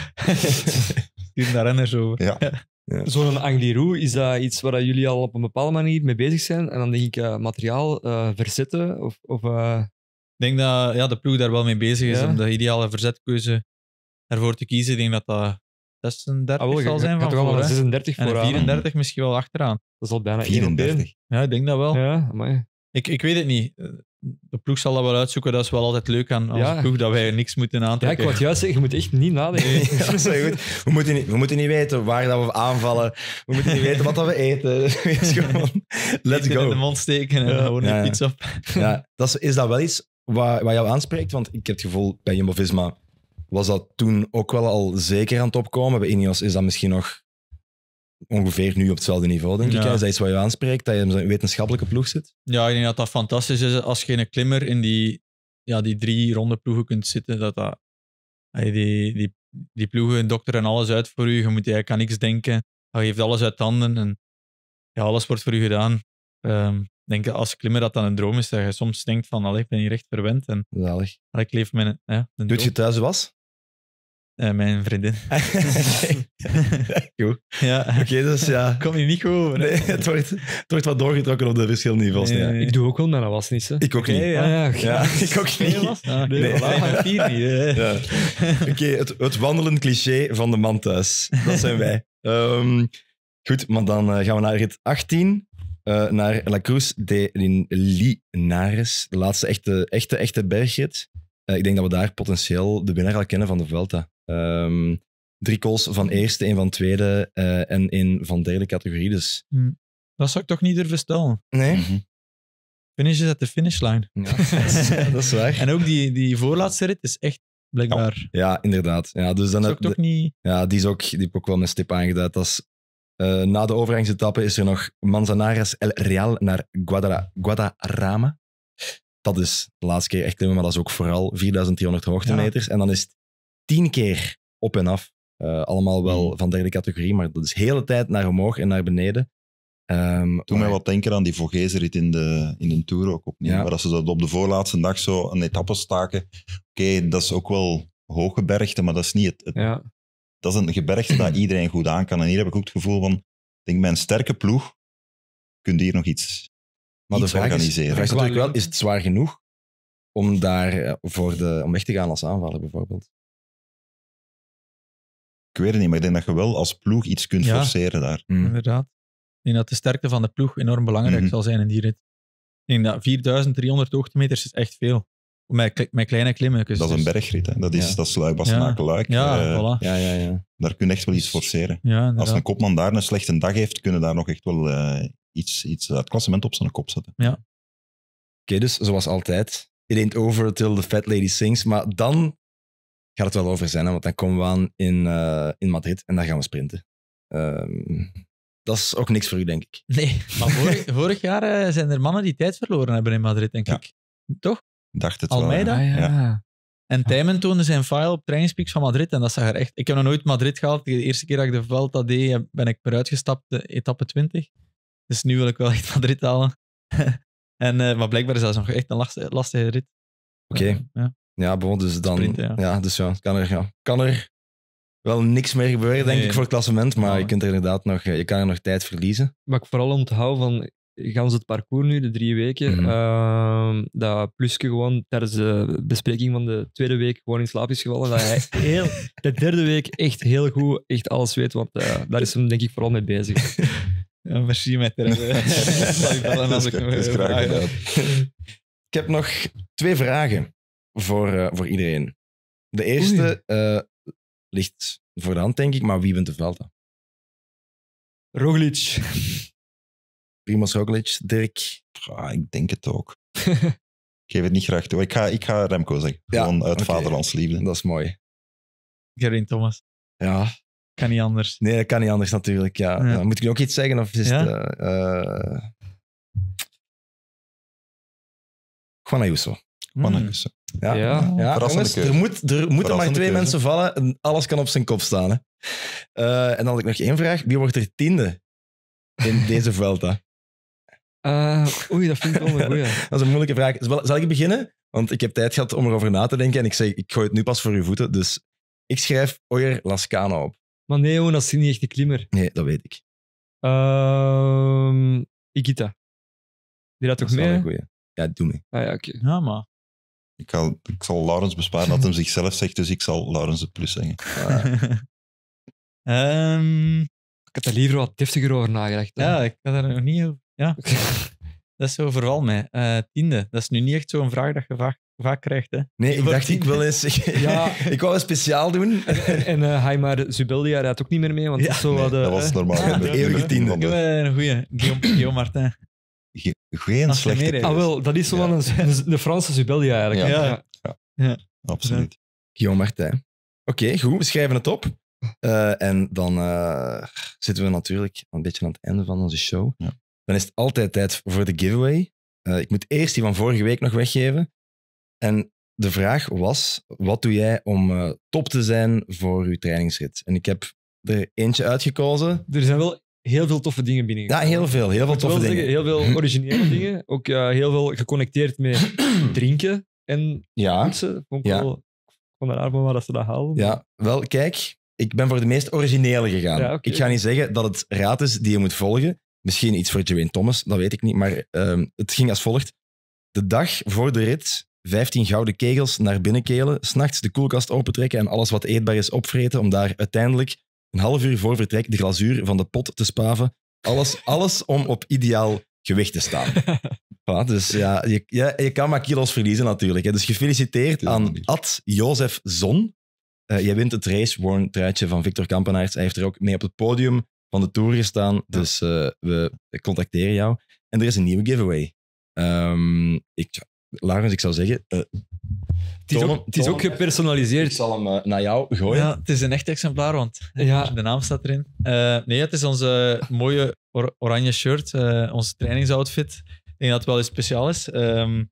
Stuur <laughs> daar renners over. Ja. ja. Zo'n Angliru, is dat iets waar jullie al op een bepaalde manier mee bezig zijn? En dan denk ik, eh, materiaal verzetten? Of, of Ik denk dat ja, de ploeg daar wel mee bezig is om de ideale verzetkeuze ervoor te kiezen. Ik denk dat dat dat ah, zal zijn van 36 voor en 34 misschien wel achteraan. Dat is al bijna 34. Ja, ik denk dat wel. Ja, maar. Ik, ik weet het niet. Eh, de ploeg zal dat wel uitzoeken. Dat is wel altijd leuk aan, als ploeg, dat wij niks moeten aantrekken. Ja, ik wou juist zeggen, je moet echt niet nadenken. <laughs> goed. We, moeten niet, we moeten niet weten waar dat we aanvallen. We moeten niet weten wat dat we eten. <laughs> let's go. in de mond steken en gewoon ja. iets op. Ja, dat is, dat wel iets wat, wat jou aanspreekt? Want ik heb het gevoel bij je visma was dat toen ook wel al zeker aan het opkomen. Bij Ineos is dat misschien nog ongeveer nu op hetzelfde niveau, denk ik. Hè? Is dat iets wat je aanspreekt, dat je in een wetenschappelijke ploeg zit? Ja, ik denk dat dat fantastisch is als je een klimmer in die, ja, die drie ronde ploegen kunt zitten. Dat dat, die, die, die ploegen, dokter en alles uit voor u. Je moet eigenlijk aan niks denken. Hij geeft alles uit handen en ja, alles wordt voor u gedaan. Um, denk als klimmer dat dat een droom is, dat je soms denkt van, allee, ik ben hier echt verwend. En, Zalig. ik leef mijn... Ja, Doet je thuis was? Uh, mijn vriendin. <laughs> Ah, goed. Ja. Oké, okay, dus ja. <laughs> Kom je niet goed over. het, wordt, het wordt wat doorgetrokken op de verschillende niveaus. Nee, nee. Ik doe ook wel maar dat Ik ook niet. Nee, ja. ook ah, ja, ja. ik ook niet. nee, ah, nee. Voilà, niet. <laughs> Ja. Oké, het, het wandelend cliché van de man thuis. Dat zijn wij. Um, goed, maar dan eh, gaan we naar rit 18. Uh, naar La Cruz de Linares. De laatste echte, echte, echte bergrit. Uh, ik denk dat we daar potentieel de winnaar gaan kennen van de Vuelta. Ehm, drie calls van eerste, één van tweede eh, en één van derde categorie. Dus. Hmm. Dat zou ik toch niet durven stellen. Nee. Mm -hmm. Finish is at de finishlijn. Ja, <laughs> dat is waar. En ook die, die voorlaatste rit is echt blijkbaar. Ja, inderdaad. Ja, dus dan Ja, die, is ook, die heb ik ook wel een stip aangeduid. Dat is, eh, na de overgangsetappe is er nog Manzanares El Real naar Guadara, Guadarrama. Dat is de laatste keer echt klimmen, maar dat is ook vooral 4300 hoogtemeters. meters En dan is het tien keer op en af. Eh, allemaal wel hmm. van derde categorie, maar dat is de hele tijd naar omhoog en naar beneden. Um, Doe mij wat denken aan die Vogezerit in de, in de Tour ook opnieuw. maar als ze dat op de voorlaatste dag zo een etappe staken. Oké, dat is ook wel hooggebergte, maar dat is niet het... ja. Dat is een gebergte dat <clears throat> iedereen goed aan kan. En hier heb ik ook het gevoel van, denk mijn sterke ploeg, kunt hier nog iets, maar iets vraag organiseren. Is, de vraag is natuurlijk wel, is het zwaar genoeg om, daar eh, voor de, om weg te gaan als aanvaller bijvoorbeeld? ik weet het niet, maar ik denk dat je wel als ploeg iets kunt forceren daar. Mm. Inderdaad. Ik denk dat de sterkte van de ploeg enorm belangrijk mhm. zal zijn in die rit. Ik denk dat 4300 hoogtemeters is echt veel. Met, kleine klimmen. Dus dat is een dus- bergrit, hè? dat is ja. dat luik, ja. Eh, ja, ja, ja, Daar kun je echt wel iets forceren. Als een kopman daar een slechte dag heeft, kunnen daar nog echt wel eh, iets, iets dat het klassement op zijn kop zetten. Ja. Oké, dus zoals altijd, it ain't over till the fat lady sings. Maar dan gaat het wel over zijn. Hè? Want dan komen we aan in, eh, in Madrid en dan gaan we sprinten. Ehm, dat is ook niks voor u, denk ik. Nee, maar vorig, vorig jaar eh, zijn er mannen die tijd verloren hebben in Madrid, denk ik. Toch? Dacht het wel. Almeida? ja. Ah, ja. En Tijmen toonde zijn file op Trainingspeaks van Madrid en dat zag er echt... Ik heb nog nooit Madrid gehaald. De eerste keer dat ik de Vuelta deed, ben ik eruit gestapt, etappe 20. Dus nu wil ik wel echt <laughs> Madrid halen. <laughs> en, uh, maar blijkbaar is dat nog echt een lastige, rit. Oké. Ja. Ja, bon, dus dan. ja. dus ja, kan er, ja, kan er wel niks meer gebeuren, denk ik, voor het klassement. Maar je kunt er inderdaad nog, eh, je kan er nog tijd verliezen. Maar ik vooral onthoud van gans het parcours nu, de drie weken, mm dat Pluske gewoon tijdens de bespreking van de tweede week gewoon in slaap is gevallen. Dat hij <laughs> heel, de derde week echt heel goed echt alles weet, want eh, daar is hem denk ik vooral mee bezig. <laughs> Ja, merci met Ik heb nog twee vragen voor, eh, voor iedereen. De eerste eh, ligt voor de hand, denk ik, maar wie bent de Velta? Roglic. <laughs> Primoz Roglic, Dirk. Ah, ik denk het ook. <laughs> ik geef het niet graag toe. Ik ga, ik ga Remco zeggen. Gewoon uit Vaderlands vaderlandsliefde. Dat is mooi. Gerin Thomas. Ja, Kan niet anders. nee, dat kan niet anders natuurlijk. Ja. moet ik nu ook iets zeggen? Of is het, eh, eh, Mannetjes. Ja, ja. jongens, er, moet, er moeten maar twee mensen vallen en alles kan op zijn kop staan. Hè. Eh, en dan had ik nog één vraag. Wie wordt er tiende in <laughs> deze Vuelta? Uh, oei, dat vind ik wel een <laughs> dat is een moeilijke vraag. Zal ik beginnen? Want ik heb tijd gehad om erover na te denken en ik zeg, ik gooi het nu pas voor uw voeten. Dus ik schrijf Oyer lascana op. Maar nee, Jonas, dat is niet echt de klimmer. Nee, dat weet ik. Uh, ehm, Ikita. Die dat toch mee? Ja, doe mee. Ah ja, oké. Okay. Ja, maar ik, ga, ik zal Laurens besparen dat hem <laughs> zichzelf zegt, dus ik zal Laurens het plus zeggen. <laughs> Ehm, ik had er liever wat deftiger over nagedacht. Dan. Ja, ik had er nog niet over. Ja. <laughs> dat is zo vooral mij. Eh, tiende, dat is nu niet echt zo'n vraag dat je vaak, vaak krijgt. Hè? Nee, ik dacht ik wil eens. ja. ik wou een speciaal doen. en hij uh, eh, Haimar Zubeldia rijdt ook niet meer mee, want dat, zo dat was eh, normaal. in de eeuwige tiende. Ik een goeie, Guillaume, Guillaume Martin geen dat slechte Ah, wel, dat is zo ja. een, een, Franse Zubelia eigenlijk. Ja, ja. ja. absoluut. Guillaume Martijn. Oké, goed, we schrijven het op. Eh, en dan eh, zitten we natuurlijk een beetje aan het einde van onze show. Dan is het altijd tijd voor de giveaway. Eh, ik moet eerst die van vorige week nog weggeven. En de vraag was: wat doe jij om top te zijn voor je trainingsrit? En ik heb er eentje uitgekozen. Er zijn wel heel veel toffe dingen binnen. Ja, heel veel. Heel veel toffe dingen. heel veel <clears throat> originele dingen. Ook heel veel geconnecteerd met <clears throat> drinken en ja. mensen. Vond ik ja. wel, vond waar dat ze dat halen. Ja, wel, kijk. Ik ben voor de meest originele gegaan. Ik ga niet zeggen dat het raad is die je moet volgen. Misschien iets voor Dwayne Thomas, dat weet ik niet. Maar ehm, het ging als volgt. De dag voor de rit 15 gouden kegels naar binnen kelen, s'nachts de koelkast opentrekken en alles wat eetbaar is opvreten om daar uiteindelijk een half uur voor vertrek de glazuur van de pot te spaven. Alles, <laughs> alles om op ideaal gewicht te staan. dus ja je, ja, je kan maar kilo's verliezen natuurlijk. Hè. Dus gefeliciteerd aan Ad Jozef Zon. Uh, jij wint het race worn truitje van Victor Kampenaerts. Hij heeft er ook mee op het podium van de Tour gestaan. Dus eh, we contacteren jou. En er is een nieuwe giveaway. Um, ik, Laurens, ik zou zeggen, eh, het is, ook, gepersonaliseerd. Ik zal hem eh, naar jou gooien. Ja, het is een echt exemplaar, want de naam staat erin. Eh, nee, het is onze mooie oranje shirt, eh, onze trainingsoutfit. Ik denk dat het wel eens speciaal is. Ehm,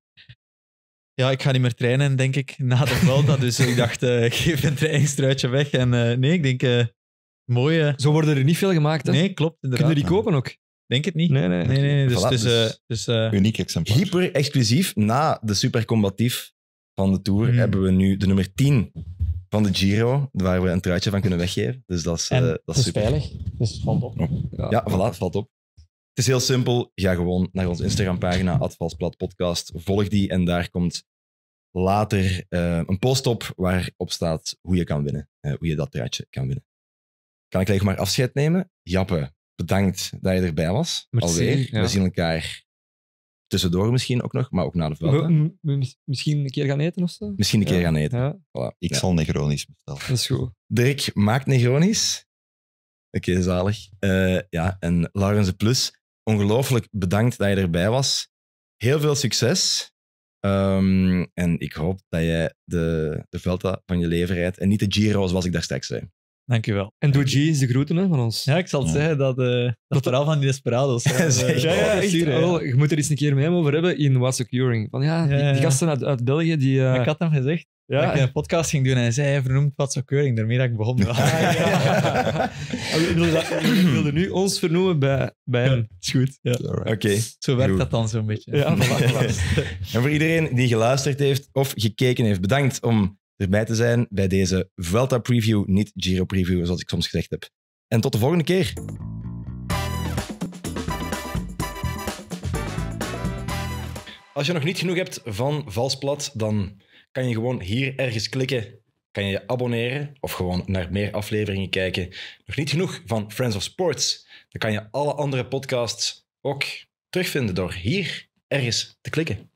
ja, ik ga niet meer trainen, denk ik, na de Velda. <laughs> dus ik dacht, geef een trainingstruitje weg. En nee, ik denk, mooie... Zo worden er niet veel gemaakt, hè? Nee, klopt, inderdaad. Kunnen die kopen ook? Denk het niet. Nee, nee. nee, Dus, dus, dus uniek exemplaar. Hyper exclusief na de supercombatief van de Tour hmm. hebben we nu de nummer 10 van de Giro, waar we een truitje van kunnen weggeven. Dus dat is, eh, dat is, veilig, dus het valt op. Oh, ja, valt op. Het is heel simpel. Ga gewoon naar onze Instagram-pagina, Podcast. Volg die en daar komt later eh, een post op waarop staat hoe je kan winnen. Eh, hoe je dat truitje kan winnen. Kan ik eigenlijk maar afscheid nemen? Jappe, bedankt dat je erbij was. alweer. We zien elkaar tussendoor misschien ook nog, maar ook na de Vuelta. Misschien een keer gaan eten of zo? Misschien een keer gaan eten. Voilà. Ik zal Negronis bestellen. Dat is goed. Dirk maakt Negronis. Oké, okay, zalig. Eh, ja, en Laurens Plus, ongelooflijk bedankt dat je erbij was. Heel veel succes. Ehm, en ik hoop dat jij de, de van je leven rijdt en niet de Giro zoals ik daar straks zei. Dankjewel. En Doe G is de groeten van ons. Ja, ik zal zeggen, dat, uh, dat verhaal van die Desperados. hè, <laughs> eh, ja, ja, je moet er eens een keer mee over hebben in What's Occurring. Van ja, die, gasten uit, België, die... Uh... Ik had hem gezegd. Ja. Dat ik een podcast ging doen en hij zei, hij vernoemt What's Daarmee dat ik begon. ik, wilde, nu ons vernoemen bij, bij hem. is goed. Oké. Zo werkt dat dan zo'n beetje. Ja, <laughs> voilà, En voor iedereen die geluisterd heeft of gekeken heeft, bedankt om erbij te zijn bij deze Vuelta preview, niet Giro preview, zoals ik soms gezegd heb. En tot de volgende keer. Als je nog niet genoeg hebt van Valsplat, dan kan je gewoon hier ergens klikken. Kan je je abonneren of gewoon naar meer afleveringen kijken. Nog niet genoeg van Friends of Sports, dan kan je alle andere podcasts ook terugvinden door hier ergens te klikken.